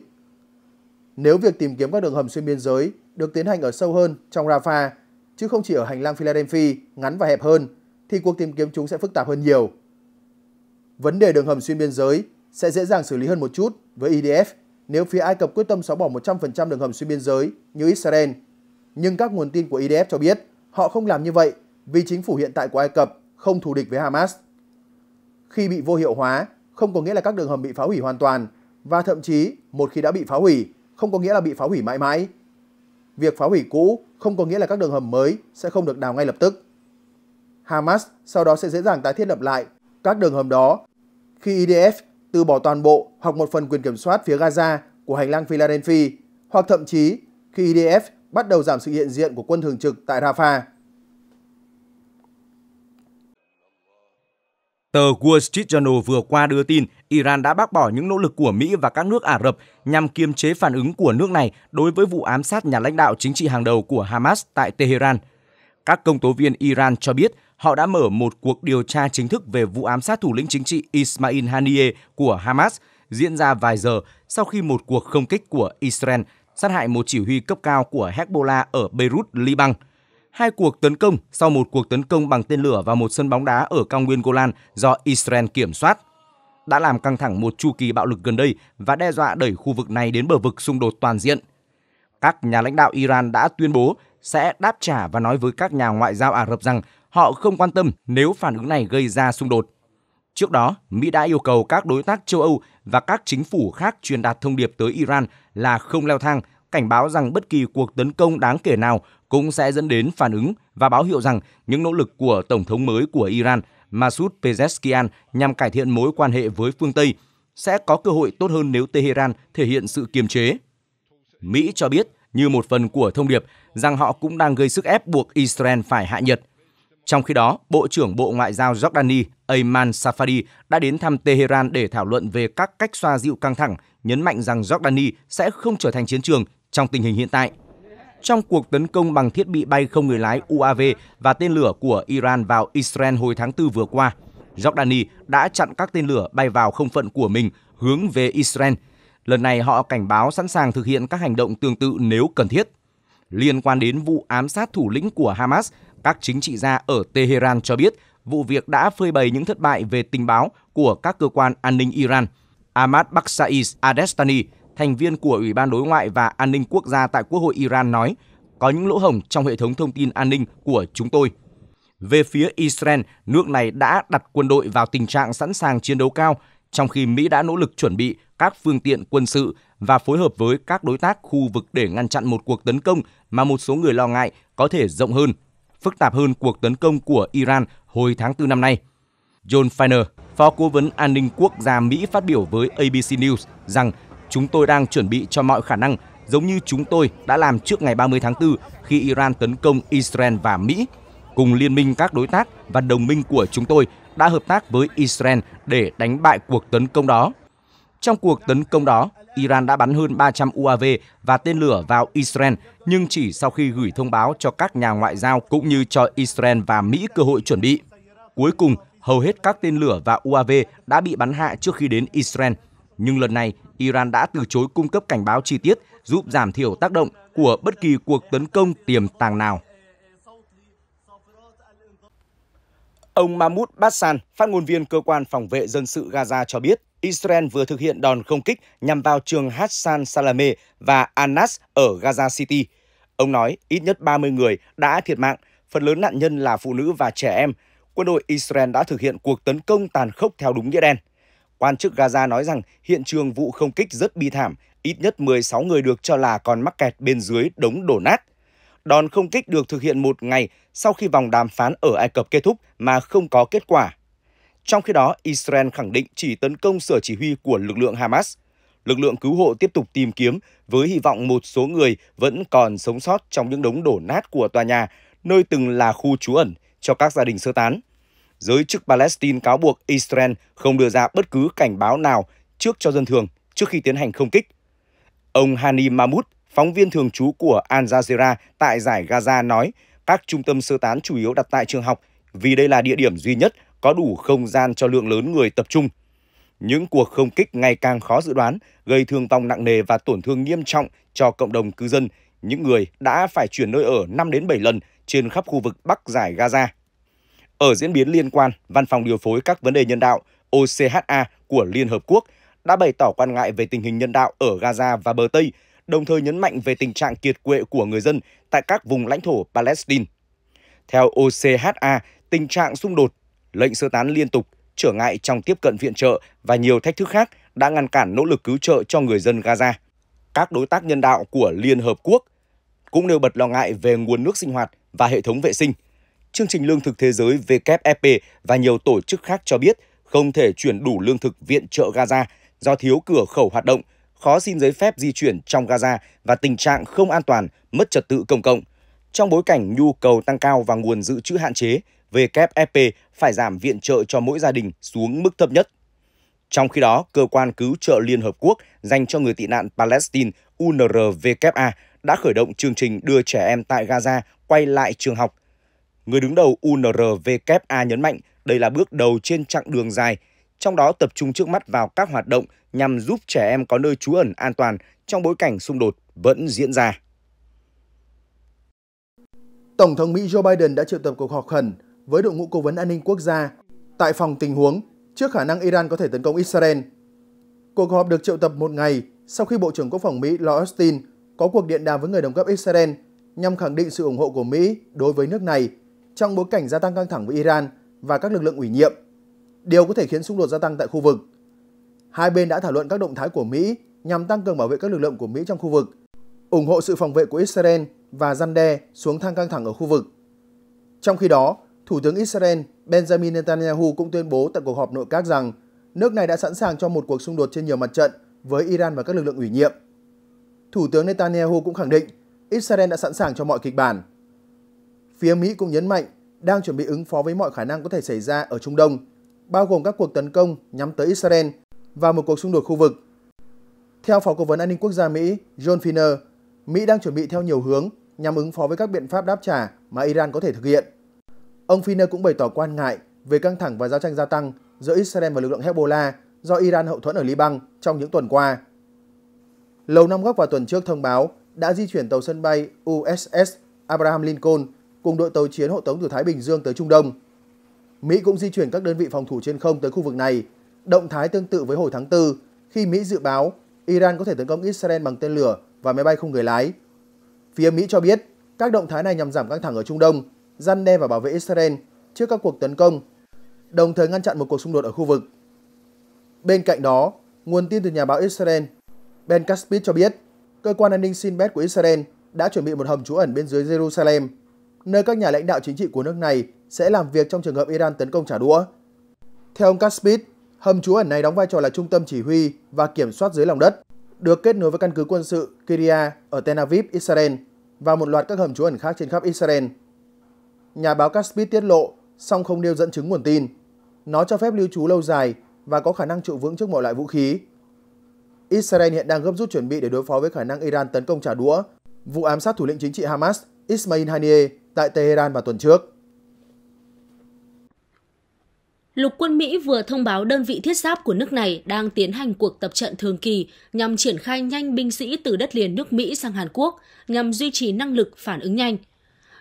nếu việc tìm kiếm các đường hầm xuyên biên giới được tiến hành ở sâu hơn trong Rafah, chứ không chỉ ở hành lang Philadelphia ngắn và hẹp hơn, thì cuộc tìm kiếm chúng sẽ phức tạp hơn nhiều. Vấn đề đường hầm xuyên biên giới sẽ dễ dàng xử lý hơn một chút với IDF e nếu phía Ai Cập quyết tâm xóa bỏ 100% đường hầm xuyên biên giới như Israel. Nhưng các nguồn tin của IDF e cho biết họ không làm như vậy vì chính phủ hiện tại của Ai Cập không thù địch với Hamas. Khi bị vô hiệu hóa, không có nghĩa là các đường hầm bị phá hủy hoàn toàn và thậm chí một khi đã bị phá hủy không có nghĩa là bị phá hủy mãi mãi. Việc phá hủy cũ không có nghĩa là các đường hầm mới sẽ không được đào ngay lập tức. Hamas sau đó sẽ dễ dàng tái thiết lập lại các đường hầm đó khi IDF từ bỏ toàn bộ hoặc một phần quyền kiểm soát phía Gaza của hành lang Philadelphia, hoặc thậm chí khi IDF bắt đầu giảm sự hiện diện của quân thường trực tại Rafah. Tờ Wall Street Journal vừa qua đưa tin Iran đã bác bỏ những nỗ lực của Mỹ và các nước Ả Rập nhằm kiềm chế phản ứng của nước này đối với vụ ám sát nhà lãnh đạo chính trị hàng đầu của Hamas tại Tehran. Các công tố viên Iran cho biết họ đã mở một cuộc điều tra chính thức về vụ ám sát thủ lĩnh chính trị Ismail Haniyeh của Hamas diễn ra vài giờ sau khi một cuộc không kích của Israel sát hại một chỉ huy cấp cao của Hezbollah ở Beirut, Liban hai cuộc tấn công sau một cuộc tấn công bằng tên lửa vào một sân bóng đá ở cao nguyên Golan do Israel kiểm soát đã làm căng thẳng một chu kỳ bạo lực gần đây và đe dọa đẩy khu vực này đến bờ vực xung đột toàn diện. Các nhà lãnh đạo Iran đã tuyên bố sẽ đáp trả và nói với các nhà ngoại giao Ả Rập rằng họ không quan tâm nếu phản ứng này gây ra xung đột. Trước đó, Mỹ đã yêu cầu các đối tác châu Âu và các chính phủ khác truyền đạt thông điệp tới Iran là không leo thang cảnh báo rằng bất kỳ cuộc tấn công đáng kể nào cũng sẽ dẫn đến phản ứng và báo hiệu rằng những nỗ lực của Tổng thống mới của Iran Masoud Pezeshkian nhằm cải thiện mối quan hệ với phương Tây sẽ có cơ hội tốt hơn nếu Tehran thể hiện sự kiềm chế. Mỹ cho biết, như một phần của thông điệp, rằng họ cũng đang gây sức ép buộc Israel phải hạ nhiệt. Trong khi đó, Bộ trưởng Bộ Ngoại giao Jordani Ayman Safadi đã đến thăm Tehran để thảo luận về các cách xoa dịu căng thẳng, nhấn mạnh rằng Jordani sẽ không trở thành chiến trường trong tình hình hiện tại, trong cuộc tấn công bằng thiết bị bay không người lái UAV và tên lửa của Iran vào Israel hồi tháng 4 vừa qua, Jordani đã chặn các tên lửa bay vào không phận của mình hướng về Israel. Lần này họ cảnh báo sẵn sàng thực hiện các hành động tương tự nếu cần thiết. Liên quan đến vụ ám sát thủ lĩnh của Hamas, các chính trị gia ở Tehran cho biết vụ việc đã phơi bày những thất bại về tình báo của các cơ quan an ninh Iran. Ahmad Baksaid Adestani, thành viên của Ủy ban Đối ngoại và An ninh Quốc gia tại Quốc hội Iran nói, có những lỗ hổng trong hệ thống thông tin an ninh của chúng tôi. Về phía Israel, nước này đã đặt quân đội vào tình trạng sẵn sàng chiến đấu cao, trong khi Mỹ đã nỗ lực chuẩn bị các phương tiện quân sự và phối hợp với các đối tác khu vực để ngăn chặn một cuộc tấn công mà một số người lo ngại có thể rộng hơn, phức tạp hơn cuộc tấn công của Iran hồi tháng 4 năm nay. John Feiner, Phó Cố vấn An ninh Quốc gia Mỹ phát biểu với ABC News rằng Chúng tôi đang chuẩn bị cho mọi khả năng, giống như chúng tôi đã làm trước ngày 30 tháng 4 khi Iran tấn công Israel và Mỹ. Cùng liên minh các đối tác và đồng minh của chúng tôi đã hợp tác với Israel để đánh bại cuộc tấn công đó. Trong cuộc tấn công đó, Iran đã bắn hơn 300 UAV và tên lửa vào Israel, nhưng chỉ sau khi gửi thông báo cho các nhà ngoại giao cũng như cho Israel và Mỹ cơ hội chuẩn bị. Cuối cùng, hầu hết các tên lửa và UAV đã bị bắn hạ trước khi đến Israel nhưng lần này Iran đã từ chối cung cấp cảnh báo chi tiết giúp giảm thiểu tác động của bất kỳ cuộc tấn công tiềm tàng nào. Ông Mahmoud Bassan, phát ngôn viên cơ quan phòng vệ dân sự Gaza cho biết, Israel vừa thực hiện đòn không kích nhằm vào trường Hassan Salameh và Anas ở Gaza City. Ông nói ít nhất 30 người đã thiệt mạng, phần lớn nạn nhân là phụ nữ và trẻ em. Quân đội Israel đã thực hiện cuộc tấn công tàn khốc theo đúng nghĩa đen. Quan chức Gaza nói rằng hiện trường vụ không kích rất bi thảm, ít nhất 16 người được cho là còn mắc kẹt bên dưới đống đổ nát. Đòn không kích được thực hiện một ngày sau khi vòng đàm phán ở Ai Cập kết thúc mà không có kết quả. Trong khi đó, Israel khẳng định chỉ tấn công sở chỉ huy của lực lượng Hamas. Lực lượng cứu hộ tiếp tục tìm kiếm với hy vọng một số người vẫn còn sống sót trong những đống đổ nát của tòa nhà, nơi từng là khu trú ẩn cho các gia đình sơ tán giới chức Palestine cáo buộc Israel không đưa ra bất cứ cảnh báo nào trước cho dân thường trước khi tiến hành không kích. Ông Hani Mahmoud, phóng viên thường trú của Al Jazeera tại giải Gaza nói các trung tâm sơ tán chủ yếu đặt tại trường học vì đây là địa điểm duy nhất có đủ không gian cho lượng lớn người tập trung. Những cuộc không kích ngày càng khó dự đoán, gây thương vong nặng nề và tổn thương nghiêm trọng cho cộng đồng cư dân, những người đã phải chuyển nơi ở 5 đến 7 lần trên khắp khu vực Bắc giải Gaza. Ở diễn biến liên quan, Văn phòng điều phối các vấn đề nhân đạo OCHA của Liên Hợp Quốc đã bày tỏ quan ngại về tình hình nhân đạo ở Gaza và bờ Tây, đồng thời nhấn mạnh về tình trạng kiệt quệ của người dân tại các vùng lãnh thổ Palestine. Theo OCHA, tình trạng xung đột, lệnh sơ tán liên tục, trở ngại trong tiếp cận viện trợ và nhiều thách thức khác đã ngăn cản nỗ lực cứu trợ cho người dân Gaza. Các đối tác nhân đạo của Liên Hợp Quốc cũng nêu bật lo ngại về nguồn nước sinh hoạt và hệ thống vệ sinh – Chương trình Lương thực Thế giới WFP và nhiều tổ chức khác cho biết không thể chuyển đủ lương thực viện trợ Gaza do thiếu cửa khẩu hoạt động, khó xin giấy phép di chuyển trong Gaza và tình trạng không an toàn, mất trật tự công cộng. Trong bối cảnh nhu cầu tăng cao và nguồn dự trữ hạn chế, WFP phải giảm viện trợ cho mỗi gia đình xuống mức thấp nhất. Trong khi đó, cơ quan cứu trợ Liên Hợp Quốc dành cho người tị nạn Palestine UNRWA đã khởi động chương trình đưa trẻ em tại Gaza quay lại trường học – Người đứng đầu UNRWA nhấn mạnh đây là bước đầu trên chặng đường dài, trong đó tập trung trước mắt vào các hoạt động nhằm giúp trẻ em có nơi trú ẩn an toàn trong bối cảnh xung đột vẫn diễn ra. Tổng thống Mỹ Joe Biden đã triệu tập cuộc họp khẩn với đội ngũ cố vấn an ninh quốc gia tại phòng tình huống trước khả năng Iran có thể tấn công Israel. Cuộc họp được triệu tập một ngày sau khi Bộ trưởng Quốc phòng Mỹ Lloyd Austin có cuộc điện đàm với người đồng cấp Israel nhằm khẳng định sự ủng hộ của Mỹ đối với nước này trong bối cảnh gia tăng căng thẳng với Iran và các lực lượng ủy nhiệm, điều có thể khiến xung đột gia tăng tại khu vực. Hai bên đã thảo luận các động thái của Mỹ nhằm tăng cường bảo vệ các lực lượng của Mỹ trong khu vực, ủng hộ sự phòng vệ của Israel và răn đe xuống thang căng thẳng ở khu vực. Trong khi đó, Thủ tướng Israel Benjamin Netanyahu cũng tuyên bố tại cuộc họp nội các rằng nước này đã sẵn sàng cho một cuộc xung đột trên nhiều mặt trận với Iran và các lực lượng ủy nhiệm. Thủ tướng Netanyahu cũng khẳng định Israel đã sẵn sàng cho mọi kịch bản. Phía Mỹ cũng nhấn mạnh đang chuẩn bị ứng phó với mọi khả năng có thể xảy ra ở Trung Đông, bao gồm các cuộc tấn công nhắm tới Israel và một cuộc xung đột khu vực. Theo Phó Cố vấn An ninh Quốc gia Mỹ John Finner, Mỹ đang chuẩn bị theo nhiều hướng nhằm ứng phó với các biện pháp đáp trả mà Iran có thể thực hiện. Ông Finner cũng bày tỏ quan ngại về căng thẳng và giao tranh gia tăng giữa Israel và lực lượng Hezbollah do Iran hậu thuẫn ở Liban trong những tuần qua. Lầu Năm Góc vào tuần trước thông báo đã di chuyển tàu sân bay USS Abraham Lincoln cùng đội tàu chiến hộ tống từ Thái Bình Dương tới Trung Đông. Mỹ cũng di chuyển các đơn vị phòng thủ trên không tới khu vực này, động thái tương tự với hồi tháng 4 khi Mỹ dự báo Iran có thể tấn công Israel bằng tên lửa và máy bay không người lái. Phía Mỹ cho biết các động thái này nhằm giảm căng thẳng ở Trung Đông, răn đe và bảo vệ Israel trước các cuộc tấn công, đồng thời ngăn chặn một cuộc xung đột ở khu vực. Bên cạnh đó, nguồn tin từ nhà báo Israel Ben Caspit cho biết cơ quan an ninh Sinbad của Israel đã chuẩn bị một hầm trú ẩn bên dưới Jerusalem nơi các nhà lãnh đạo chính trị của nước này sẽ làm việc trong trường hợp Iran tấn công trả đũa. Theo ông Kaspit, hầm trú ẩn này đóng vai trò là trung tâm chỉ huy và kiểm soát dưới lòng đất, được kết nối với căn cứ quân sự Kiria ở Tel Aviv, Israel và một loạt các hầm trú ẩn khác trên khắp Israel. Nhà báo Kaspit tiết lộ, song không nêu dẫn chứng nguồn tin. Nó cho phép lưu trú lâu dài và có khả năng trụ vững trước mọi loại vũ khí. Israel hiện đang gấp rút chuẩn bị để đối phó với khả năng Iran tấn công trả đũa vụ ám sát thủ lĩnh chính trị Hamas Ismail Haniyeh tại Tehran vào tuần trước. Lục quân Mỹ vừa thông báo đơn vị thiết giáp của nước này đang tiến hành cuộc tập trận thường kỳ nhằm triển khai nhanh binh sĩ từ đất liền nước Mỹ sang Hàn Quốc nhằm duy trì năng lực phản ứng nhanh.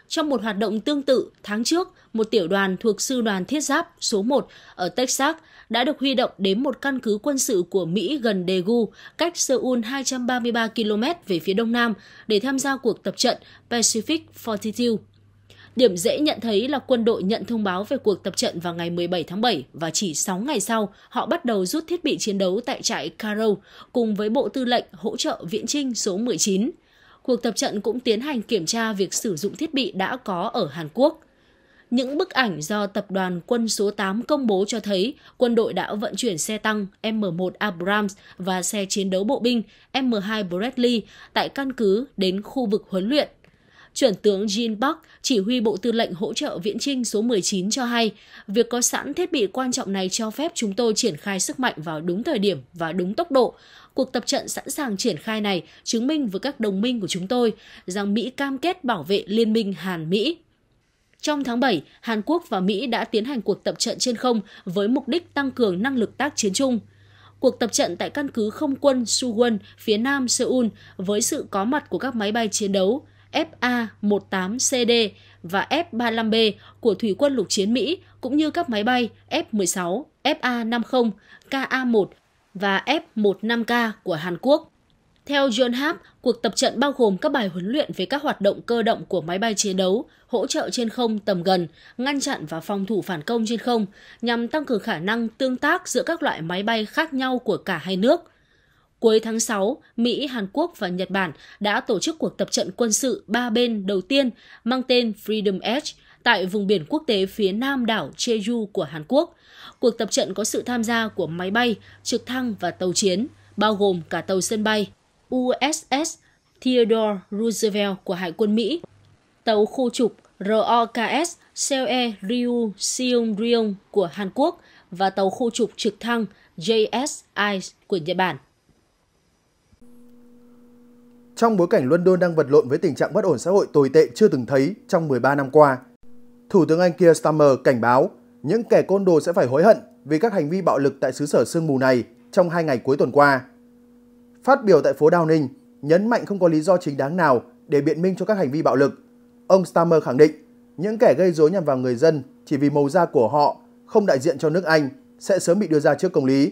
Trong một hoạt động tương tự, tháng trước, một tiểu đoàn thuộc sư đoàn thiết giáp số 1 ở Texas đã được huy động đến một căn cứ quân sự của Mỹ gần Daegu, cách Seoul 233 km về phía đông nam, để tham gia cuộc tập trận Pacific Fortitude. Điểm dễ nhận thấy là quân đội nhận thông báo về cuộc tập trận vào ngày 17 tháng 7 và chỉ 6 ngày sau, họ bắt đầu rút thiết bị chiến đấu tại trại Caro cùng với Bộ Tư lệnh hỗ trợ Viễn Trinh số 19. Cuộc tập trận cũng tiến hành kiểm tra việc sử dụng thiết bị đã có ở Hàn Quốc. Những bức ảnh do tập đoàn quân số 8 công bố cho thấy quân đội đã vận chuyển xe tăng M1 Abrams và xe chiến đấu bộ binh M2 Bradley tại căn cứ đến khu vực huấn luyện Chuẩn tướng Jin Park, chỉ huy Bộ Tư lệnh Hỗ trợ Viễn Trinh số 19 cho hay, việc có sẵn thiết bị quan trọng này cho phép chúng tôi triển khai sức mạnh vào đúng thời điểm và đúng tốc độ. Cuộc tập trận sẵn sàng triển khai này chứng minh với các đồng minh của chúng tôi rằng Mỹ cam kết bảo vệ Liên minh Hàn-Mỹ. Trong tháng 7, Hàn Quốc và Mỹ đã tiến hành cuộc tập trận trên không với mục đích tăng cường năng lực tác chiến chung cuộc tập trận tại căn cứ không quân Suwon phía nam Seoul với sự có mặt của các máy bay chiến đấu. FA-18CD và F-35B của Thủy quân lục chiến Mỹ cũng như các máy bay F-16, FA-50, KA-1 và F-15K của Hàn Quốc. Theo John Hap, cuộc tập trận bao gồm các bài huấn luyện về các hoạt động cơ động của máy bay chiến đấu, hỗ trợ trên không tầm gần, ngăn chặn và phòng thủ phản công trên không, nhằm tăng cường khả năng tương tác giữa các loại máy bay khác nhau của cả hai nước – Cuối tháng 6, Mỹ, Hàn Quốc và Nhật Bản đã tổ chức cuộc tập trận quân sự ba bên đầu tiên mang tên Freedom Edge tại vùng biển quốc tế phía nam đảo Jeju của Hàn Quốc. Cuộc tập trận có sự tham gia của máy bay, trực thăng và tàu chiến, bao gồm cả tàu sân bay USS Theodore Roosevelt của Hải quân Mỹ, tàu khu trục ROKS Seoe Ryu Seong Ryong của Hàn Quốc và tàu khu trục trực thăng JSI của Nhật Bản trong bối cảnh London đang vật lộn với tình trạng bất ổn xã hội tồi tệ chưa từng thấy trong 13 năm qua. Thủ tướng Anh Keir Starmer cảnh báo những kẻ côn đồ sẽ phải hối hận vì các hành vi bạo lực tại xứ sở sương mù này trong hai ngày cuối tuần qua. Phát biểu tại phố Downing, nhấn mạnh không có lý do chính đáng nào để biện minh cho các hành vi bạo lực. Ông Starmer khẳng định những kẻ gây rối nhằm vào người dân chỉ vì màu da của họ không đại diện cho nước Anh sẽ sớm bị đưa ra trước công lý.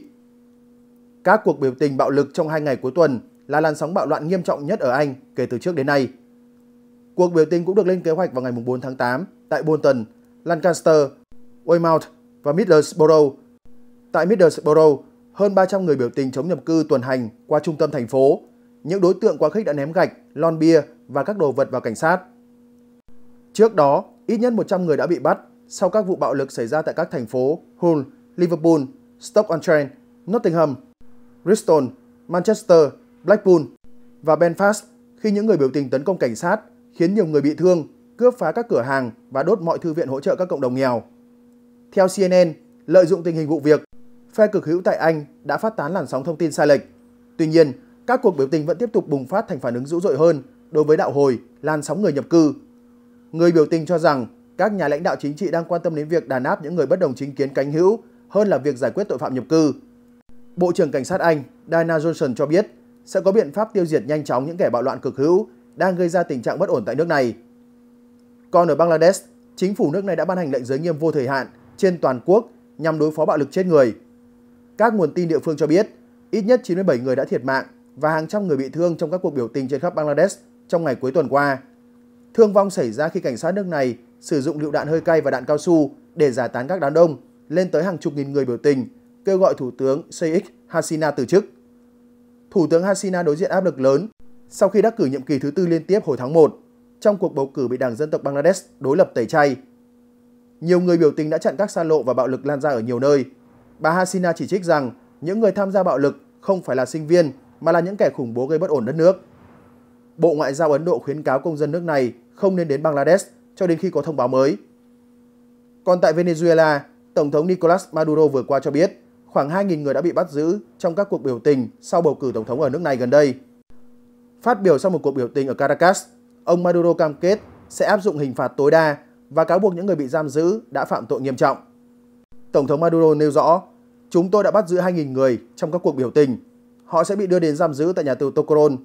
Các cuộc biểu tình bạo lực trong hai ngày cuối tuần là làn sóng bạo loạn nghiêm trọng nhất ở Anh kể từ trước đến nay. Cuộc biểu tình cũng được lên kế hoạch vào ngày 4 tháng 8 tại Bolton, Lancaster, Weymouth và Middlesbrough. Tại Middlesbrough, hơn 300 người biểu tình chống nhập cư tuần hành qua trung tâm thành phố. Những đối tượng quá khích đã ném gạch, lon bia và các đồ vật vào cảnh sát. Trước đó, ít nhất 100 người đã bị bắt sau các vụ bạo lực xảy ra tại các thành phố Hull, Liverpool, Stoke-on-Trent, Nottingham, Bristol, Manchester Blackpool và Belfast khi những người biểu tình tấn công cảnh sát khiến nhiều người bị thương, cướp phá các cửa hàng và đốt mọi thư viện hỗ trợ các cộng đồng nghèo. Theo CNN, lợi dụng tình hình vụ việc, phe cực hữu tại Anh đã phát tán làn sóng thông tin sai lệch. Tuy nhiên, các cuộc biểu tình vẫn tiếp tục bùng phát thành phản ứng dữ dội hơn đối với đạo hồi, làn sóng người nhập cư. Người biểu tình cho rằng các nhà lãnh đạo chính trị đang quan tâm đến việc đàn áp những người bất đồng chính kiến cánh hữu hơn là việc giải quyết tội phạm nhập cư. Bộ trưởng Cảnh sát Anh Diana Johnson cho biết sẽ có biện pháp tiêu diệt nhanh chóng những kẻ bạo loạn cực hữu đang gây ra tình trạng bất ổn tại nước này. Còn ở Bangladesh, chính phủ nước này đã ban hành lệnh giới nghiêm vô thời hạn trên toàn quốc nhằm đối phó bạo lực chết người. Các nguồn tin địa phương cho biết, ít nhất 97 người đã thiệt mạng và hàng trăm người bị thương trong các cuộc biểu tình trên khắp Bangladesh trong ngày cuối tuần qua. Thương vong xảy ra khi cảnh sát nước này sử dụng lựu đạn hơi cay và đạn cao su để giải tán các đám đông lên tới hàng chục nghìn người biểu tình, kêu gọi Thủ tướng Sheikh Hasina từ chức. Thủ tướng Hasina đối diện áp lực lớn sau khi đắc cử nhiệm kỳ thứ tư liên tiếp hồi tháng 1 trong cuộc bầu cử bị Đảng Dân tộc Bangladesh đối lập tẩy chay. Nhiều người biểu tình đã chặn các xa lộ và bạo lực lan ra ở nhiều nơi. Bà Hasina chỉ trích rằng những người tham gia bạo lực không phải là sinh viên mà là những kẻ khủng bố gây bất ổn đất nước. Bộ Ngoại giao Ấn Độ khuyến cáo công dân nước này không nên đến Bangladesh cho đến khi có thông báo mới. Còn tại Venezuela, Tổng thống Nicolas Maduro vừa qua cho biết khoảng 2.000 người đã bị bắt giữ trong các cuộc biểu tình sau bầu cử tổng thống ở nước này gần đây. Phát biểu sau một cuộc biểu tình ở Caracas, ông Maduro cam kết sẽ áp dụng hình phạt tối đa và cáo buộc những người bị giam giữ đã phạm tội nghiêm trọng. Tổng thống Maduro nêu rõ, chúng tôi đã bắt giữ 2.000 người trong các cuộc biểu tình. Họ sẽ bị đưa đến giam giữ tại nhà tù Tocoron.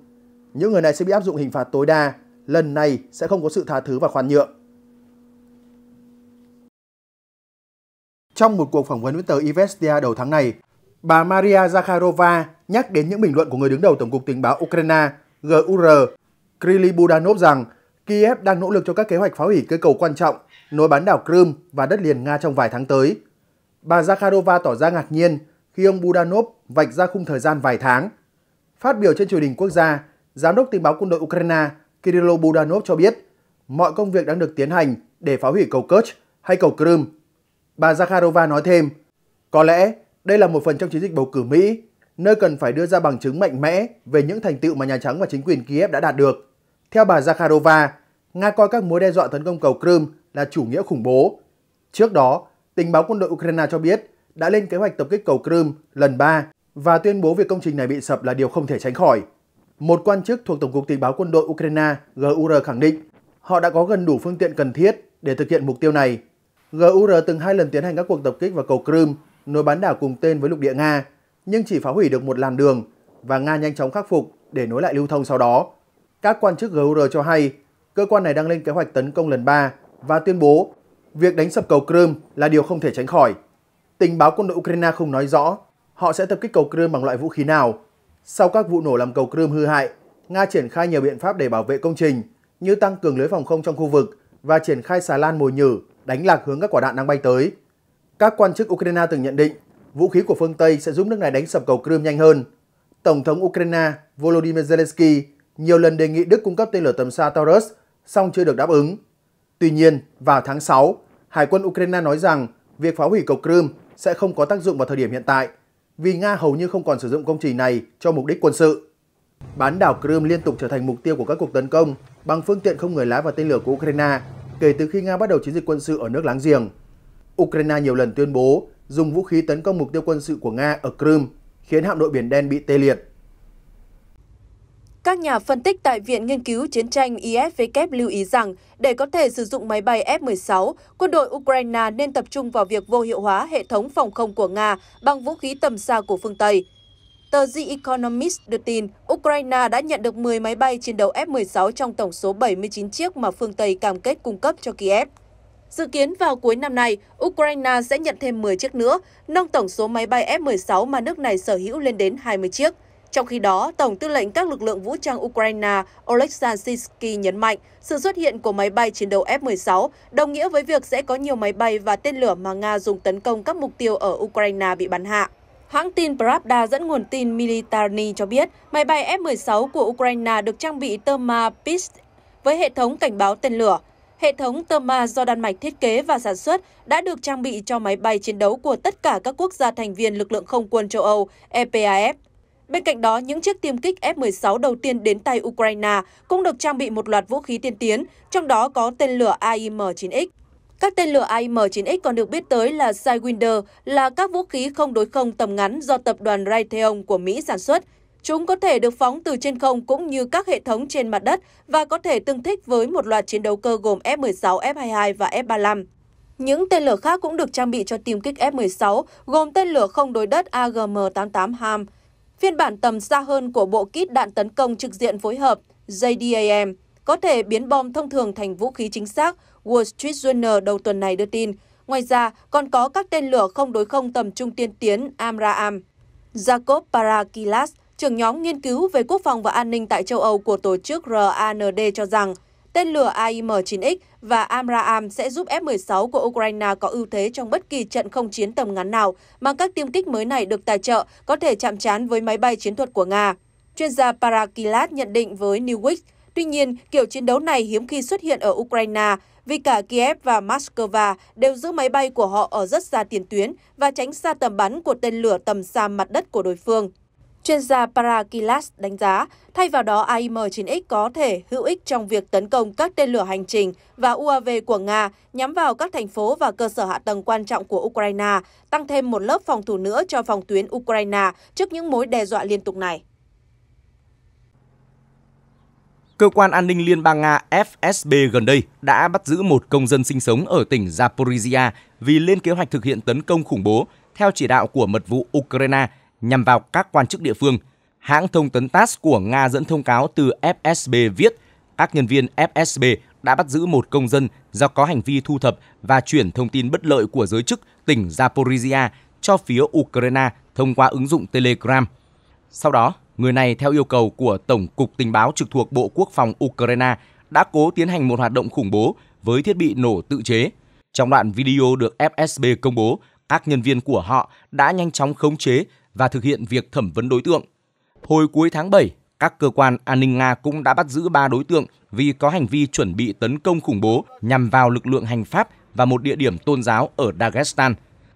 Những người này sẽ bị áp dụng hình phạt tối đa, lần này sẽ không có sự tha thứ và khoan nhượng. Trong một cuộc phỏng vấn với tờ Ivestia đầu tháng này, bà Maria Zakharova nhắc đến những bình luận của người đứng đầu Tổng cục Tình báo Ukraine GUR Krili Budanov rằng Kiev đang nỗ lực cho các kế hoạch phá hủy cây cầu quan trọng nối bán đảo Crimea và đất liền Nga trong vài tháng tới. Bà Zakharova tỏ ra ngạc nhiên khi ông Budanov vạch ra khung thời gian vài tháng. Phát biểu trên truyền hình quốc gia, Giám đốc tình báo quân đội Ukraine Kirill Budanov cho biết mọi công việc đang được tiến hành để phá hủy cầu Kerch hay cầu Crimea Bà Zakharova nói thêm, có lẽ đây là một phần trong chiến dịch bầu cử Mỹ, nơi cần phải đưa ra bằng chứng mạnh mẽ về những thành tựu mà Nhà Trắng và chính quyền Kiev đã đạt được. Theo bà Zakharova, Nga coi các mối đe dọa tấn công cầu Crimea là chủ nghĩa khủng bố. Trước đó, tình báo quân đội Ukraine cho biết đã lên kế hoạch tập kích cầu Crimea lần 3 và tuyên bố việc công trình này bị sập là điều không thể tránh khỏi. Một quan chức thuộc Tổng cục Tình báo quân đội Ukraine GUR khẳng định họ đã có gần đủ phương tiện cần thiết để thực hiện mục tiêu này GUR từng hai lần tiến hành các cuộc tập kích vào cầu Crimea, nối bán đảo cùng tên với lục địa Nga, nhưng chỉ phá hủy được một làn đường và Nga nhanh chóng khắc phục để nối lại lưu thông sau đó. Các quan chức GUR cho hay, cơ quan này đang lên kế hoạch tấn công lần 3 và tuyên bố việc đánh sập cầu Crimea là điều không thể tránh khỏi. Tình báo quân đội Ukraine không nói rõ họ sẽ tập kích cầu Crimea bằng loại vũ khí nào. Sau các vụ nổ làm cầu Crimea hư hại, Nga triển khai nhiều biện pháp để bảo vệ công trình, như tăng cường lưới phòng không trong khu vực và triển khai xà lan mồi nhử đánh lạc hướng các quả đạn đang bay tới. Các quan chức Ukraine từng nhận định vũ khí của phương Tây sẽ giúp nước này đánh sập cầu Crimea nhanh hơn. Tổng thống Ukraine Volodymyr Zelensky nhiều lần đề nghị Đức cung cấp tên lửa tầm xa Taurus, song chưa được đáp ứng. Tuy nhiên, vào tháng 6, Hải quân Ukraine nói rằng việc phá hủy cầu Crimea sẽ không có tác dụng vào thời điểm hiện tại, vì Nga hầu như không còn sử dụng công trình này cho mục đích quân sự. Bán đảo Crimea liên tục trở thành mục tiêu của các cuộc tấn công bằng phương tiện không người lái và tên lửa của Ukraine kể từ khi Nga bắt đầu chiến dịch quân sự ở nước láng giềng. Ukraine nhiều lần tuyên bố dùng vũ khí tấn công mục tiêu quân sự của Nga ở Crimea, khiến hạm đội Biển Đen bị tê liệt. Các nhà phân tích tại Viện Nghiên cứu Chiến tranh isvk lưu ý rằng, để có thể sử dụng máy bay F-16, quân đội Ukraine nên tập trung vào việc vô hiệu hóa hệ thống phòng không của Nga bằng vũ khí tầm xa của phương Tây. Tờ The Economist đưa tin, Ukraine đã nhận được 10 máy bay chiến đấu F-16 trong tổng số 79 chiếc mà phương Tây cam kết cung cấp cho Kiev. Dự kiến vào cuối năm nay, Ukraine sẽ nhận thêm 10 chiếc nữa, nâng tổng số máy bay F-16 mà nước này sở hữu lên đến 20 chiếc. Trong khi đó, Tổng tư lệnh các lực lượng vũ trang Ukraine Oleksandr Sisky nhấn mạnh sự xuất hiện của máy bay chiến đấu F-16 đồng nghĩa với việc sẽ có nhiều máy bay và tên lửa mà Nga dùng tấn công các mục tiêu ở Ukraine bị bắn hạ. Hãng tin Pravda dẫn nguồn tin Militarny cho biết máy bay F-16 của Ukraine được trang bị Therma Pist với hệ thống cảnh báo tên lửa. Hệ thống Therma do Đan Mạch thiết kế và sản xuất đã được trang bị cho máy bay chiến đấu của tất cả các quốc gia thành viên lực lượng không quân châu Âu EPAF. Bên cạnh đó, những chiếc tiêm kích F-16 đầu tiên đến tay Ukraine cũng được trang bị một loạt vũ khí tiên tiến, trong đó có tên lửa AIM-9X. Các tên lửa AIM-9X còn được biết tới là Sidewinder, là các vũ khí không đối không tầm ngắn do tập đoàn Raytheon của Mỹ sản xuất. Chúng có thể được phóng từ trên không cũng như các hệ thống trên mặt đất và có thể tương thích với một loạt chiến đấu cơ gồm F-16, F-22 và F-35. Những tên lửa khác cũng được trang bị cho tiêm kích F-16, gồm tên lửa không đối đất AGM-88 HAM, phiên bản tầm xa hơn của bộ kit đạn tấn công trực diện phối hợp JDAM, có thể biến bom thông thường thành vũ khí chính xác, Wall Street Journal đầu tuần này đưa tin. Ngoài ra, còn có các tên lửa không đối không tầm trung tiên tiến Amraam. Jacob Parakilas, trưởng nhóm nghiên cứu về quốc phòng và an ninh tại châu Âu của tổ chức RAND cho rằng, tên lửa AIM-9X và Amraam sẽ giúp F-16 của Ukraine có ưu thế trong bất kỳ trận không chiến tầm ngắn nào mà các tiêm kích mới này được tài trợ có thể chạm trán với máy bay chiến thuật của Nga. Chuyên gia Parakilas nhận định với Newsweek, tuy nhiên kiểu chiến đấu này hiếm khi xuất hiện ở Ukraine vì cả Kiev và Moscow đều giữ máy bay của họ ở rất xa tiền tuyến và tránh xa tầm bắn của tên lửa tầm xa mặt đất của đối phương. Chuyên gia Parakilas đánh giá, thay vào đó AIM-9X có thể hữu ích trong việc tấn công các tên lửa hành trình và UAV của Nga nhắm vào các thành phố và cơ sở hạ tầng quan trọng của Ukraine, tăng thêm một lớp phòng thủ nữa cho phòng tuyến Ukraine trước những mối đe dọa liên tục này. Cơ quan an ninh Liên bang Nga FSB gần đây đã bắt giữ một công dân sinh sống ở tỉnh Zaporizhia vì lên kế hoạch thực hiện tấn công khủng bố theo chỉ đạo của mật vụ Ukraine nhằm vào các quan chức địa phương. Hãng thông tấn TASS của Nga dẫn thông cáo từ FSB viết các nhân viên FSB đã bắt giữ một công dân do có hành vi thu thập và chuyển thông tin bất lợi của giới chức tỉnh Zaporizhia cho phía Ukraine thông qua ứng dụng Telegram. Sau đó, Người này theo yêu cầu của Tổng cục Tình báo trực thuộc Bộ Quốc phòng Ukraine đã cố tiến hành một hoạt động khủng bố với thiết bị nổ tự chế. Trong đoạn video được FSB công bố, các nhân viên của họ đã nhanh chóng khống chế và thực hiện việc thẩm vấn đối tượng. Hồi cuối tháng 7, các cơ quan an ninh Nga cũng đã bắt giữ ba đối tượng vì có hành vi chuẩn bị tấn công khủng bố nhằm vào lực lượng hành pháp và một địa điểm tôn giáo ở Dagestan.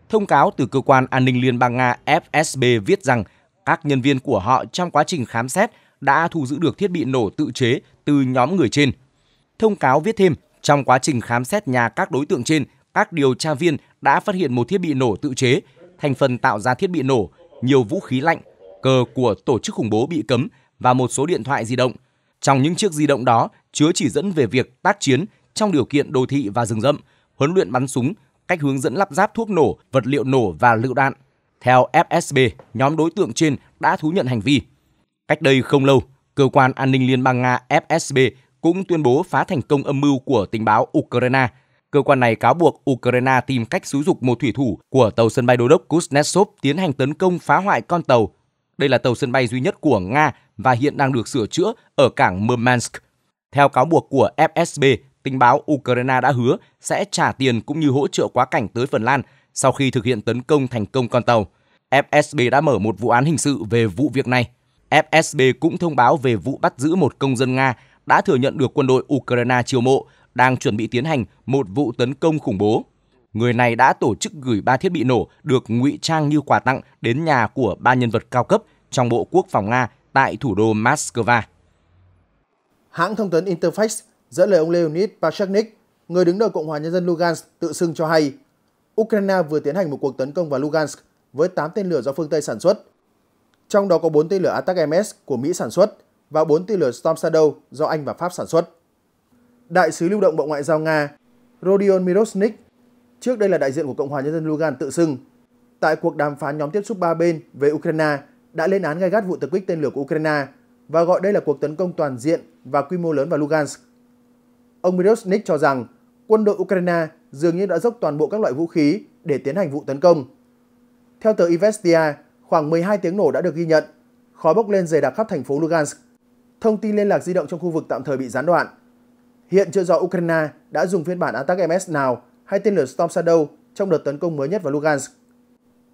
Thông cáo từ cơ quan an ninh Liên bang Nga FSB viết rằng các nhân viên của họ trong quá trình khám xét đã thu giữ được thiết bị nổ tự chế từ nhóm người trên. Thông cáo viết thêm, trong quá trình khám xét nhà các đối tượng trên, các điều tra viên đã phát hiện một thiết bị nổ tự chế, thành phần tạo ra thiết bị nổ, nhiều vũ khí lạnh, cờ của tổ chức khủng bố bị cấm và một số điện thoại di động. Trong những chiếc di động đó chứa chỉ dẫn về việc tác chiến trong điều kiện đô thị và rừng rậm, huấn luyện bắn súng, cách hướng dẫn lắp ráp thuốc nổ, vật liệu nổ và lựu đạn. Theo FSB, nhóm đối tượng trên đã thú nhận hành vi. Cách đây không lâu, cơ quan an ninh liên bang Nga FSB cũng tuyên bố phá thành công âm mưu của tình báo Ukraine. Cơ quan này cáo buộc Ukraine tìm cách xúi dục một thủy thủ của tàu sân bay đô đốc Kuznetsov tiến hành tấn công phá hoại con tàu. Đây là tàu sân bay duy nhất của Nga và hiện đang được sửa chữa ở cảng Murmansk. Theo cáo buộc của FSB, tình báo Ukraine đã hứa sẽ trả tiền cũng như hỗ trợ quá cảnh tới Phần Lan sau khi thực hiện tấn công thành công con tàu. FSB đã mở một vụ án hình sự về vụ việc này. FSB cũng thông báo về vụ bắt giữ một công dân Nga đã thừa nhận được quân đội Ukraine chiêu mộ đang chuẩn bị tiến hành một vụ tấn công khủng bố. Người này đã tổ chức gửi ba thiết bị nổ được ngụy trang như quà tặng đến nhà của ba nhân vật cao cấp trong Bộ Quốc phòng Nga tại thủ đô Moscow. Hãng thông tấn Interfax dẫn lời ông Leonid Pashchnik, người đứng đầu Cộng hòa Nhân dân Lugansk tự xưng cho hay Ukraine vừa tiến hành một cuộc tấn công vào Lugansk với 8 tên lửa do phương Tây sản xuất, trong đó có 4 tên lửa Attack MS của Mỹ sản xuất và 4 tên lửa Storm Shadow do Anh và Pháp sản xuất. Đại sứ lưu động Bộ Ngoại giao Nga Rodion Mirosnik, trước đây là đại diện của Cộng hòa Nhân dân Lugan tự xưng, tại cuộc đàm phán nhóm tiếp xúc ba bên về Ukraine đã lên án gai gắt vụ tập kích tên lửa của Ukraine và gọi đây là cuộc tấn công toàn diện và quy mô lớn vào Lugansk. Ông Mirosnik cho rằng quân đội Ukraine dường như đã dốc toàn bộ các loại vũ khí để tiến hành vụ tấn công. Theo tờ Ivestia, khoảng 12 tiếng nổ đã được ghi nhận, khói bốc lên dày đặc khắp thành phố Lugansk. Thông tin liên lạc di động trong khu vực tạm thời bị gián đoạn. Hiện chưa rõ Ukraine đã dùng phiên bản Attack MS nào hay tên lửa Storm Shadow trong đợt tấn công mới nhất vào Lugansk.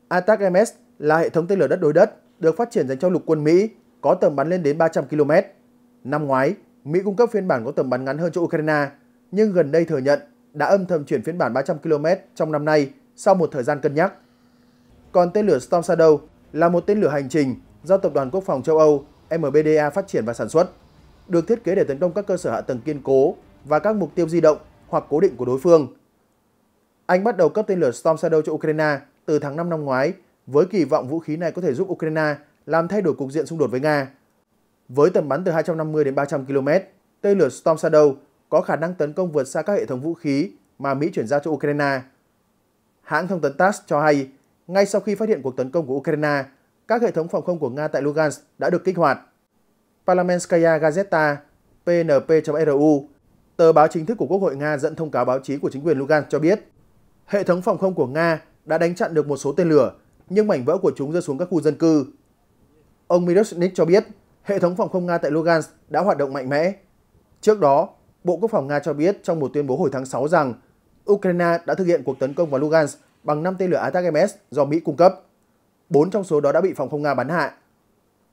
Attack MS là hệ thống tên lửa đất đối đất được phát triển dành cho lục quân Mỹ có tầm bắn lên đến 300 km. Năm ngoái, Mỹ cung cấp phiên bản có tầm bắn ngắn hơn cho Ukraine, nhưng gần đây thừa nhận đã âm thầm chuyển phiên bản 300 km trong năm nay sau một thời gian cân nhắc. Còn tên lửa Storm Shadow là một tên lửa hành trình do Tập đoàn Quốc phòng châu Âu MBDA phát triển và sản xuất, được thiết kế để tấn công các cơ sở hạ tầng kiên cố và các mục tiêu di động hoặc cố định của đối phương. Anh bắt đầu cấp tên lửa Storm Shadow cho Ukraine từ tháng 5 năm ngoái với kỳ vọng vũ khí này có thể giúp Ukraine làm thay đổi cục diện xung đột với Nga. Với tầm bắn từ 250 đến 300 km, tên lửa Storm Shadow có khả năng tấn công vượt xa các hệ thống vũ khí mà Mỹ chuyển giao cho Ukraine. Hãng thông tấn TASS cho hay, ngay sau khi phát hiện cuộc tấn công của Ukraine, các hệ thống phòng không của Nga tại Lugansk đã được kích hoạt. Parlamentskaya Gazeta, PNP.ru, tờ báo chính thức của Quốc hội Nga dẫn thông cáo báo chí của chính quyền Lugansk cho biết, hệ thống phòng không của Nga đã đánh chặn được một số tên lửa, nhưng mảnh vỡ của chúng rơi xuống các khu dân cư. Ông Miroshnik cho biết, hệ thống phòng không Nga tại Lugansk đã hoạt động mạnh mẽ. Trước đó, Bộ Quốc phòng Nga cho biết trong một tuyên bố hồi tháng 6 rằng Ukraine đã thực hiện cuộc tấn công vào Lugansk bằng 5 tên lửa ATACMS do Mỹ cung cấp. Bốn trong số đó đã bị phòng không Nga bắn hạ.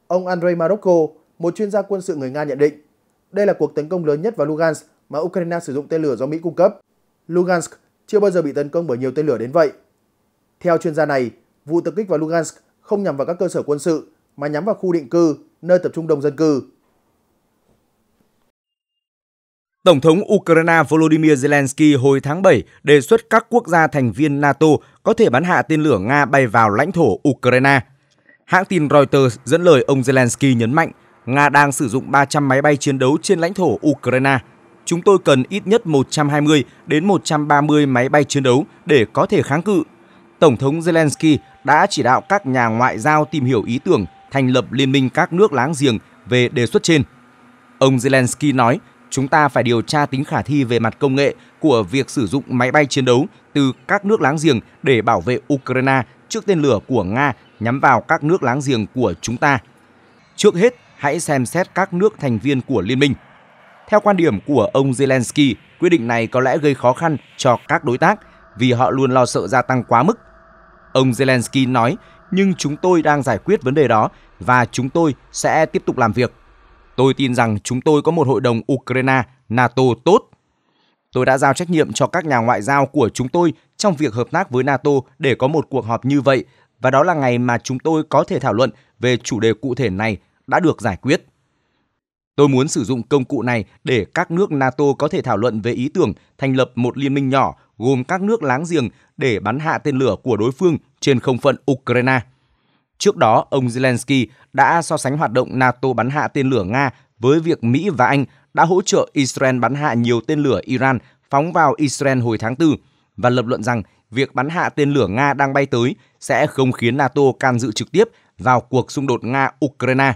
Ông Andrei Marokko, một chuyên gia quân sự người Nga nhận định, đây là cuộc tấn công lớn nhất vào Lugansk mà Ukraine sử dụng tên lửa do Mỹ cung cấp. Lugansk chưa bao giờ bị tấn công bởi nhiều tên lửa đến vậy. Theo chuyên gia này, vụ tập kích vào Lugansk không nhằm vào các cơ sở quân sự mà nhắm vào khu định cư, nơi tập trung đông dân cư. Tổng thống Ukraine Volodymyr Zelensky hồi tháng 7 đề xuất các quốc gia thành viên NATO có thể bắn hạ tên lửa Nga bay vào lãnh thổ Ukraine. Hãng tin Reuters dẫn lời ông Zelensky nhấn mạnh Nga đang sử dụng 300 máy bay chiến đấu trên lãnh thổ Ukraine. Chúng tôi cần ít nhất 120 đến 130 máy bay chiến đấu để có thể kháng cự. Tổng thống Zelensky đã chỉ đạo các nhà ngoại giao tìm hiểu ý tưởng thành lập liên minh các nước láng giềng về đề xuất trên. Ông Zelensky nói Chúng ta phải điều tra tính khả thi về mặt công nghệ của việc sử dụng máy bay chiến đấu từ các nước láng giềng để bảo vệ Ukraine trước tên lửa của Nga nhắm vào các nước láng giềng của chúng ta. Trước hết, hãy xem xét các nước thành viên của liên minh. Theo quan điểm của ông Zelensky, quyết định này có lẽ gây khó khăn cho các đối tác vì họ luôn lo sợ gia tăng quá mức. Ông Zelensky nói, nhưng chúng tôi đang giải quyết vấn đề đó và chúng tôi sẽ tiếp tục làm việc Tôi tin rằng chúng tôi có một hội đồng Ukraine, NATO tốt. Tôi đã giao trách nhiệm cho các nhà ngoại giao của chúng tôi trong việc hợp tác với NATO để có một cuộc họp như vậy và đó là ngày mà chúng tôi có thể thảo luận về chủ đề cụ thể này đã được giải quyết. Tôi muốn sử dụng công cụ này để các nước NATO có thể thảo luận về ý tưởng thành lập một liên minh nhỏ gồm các nước láng giềng để bắn hạ tên lửa của đối phương trên không phận Ukraine. Trước đó, ông Zelensky đã so sánh hoạt động NATO bắn hạ tên lửa Nga với việc Mỹ và Anh đã hỗ trợ Israel bắn hạ nhiều tên lửa Iran phóng vào Israel hồi tháng 4 và lập luận rằng việc bắn hạ tên lửa Nga đang bay tới sẽ không khiến NATO can dự trực tiếp vào cuộc xung đột Nga-Ukraine.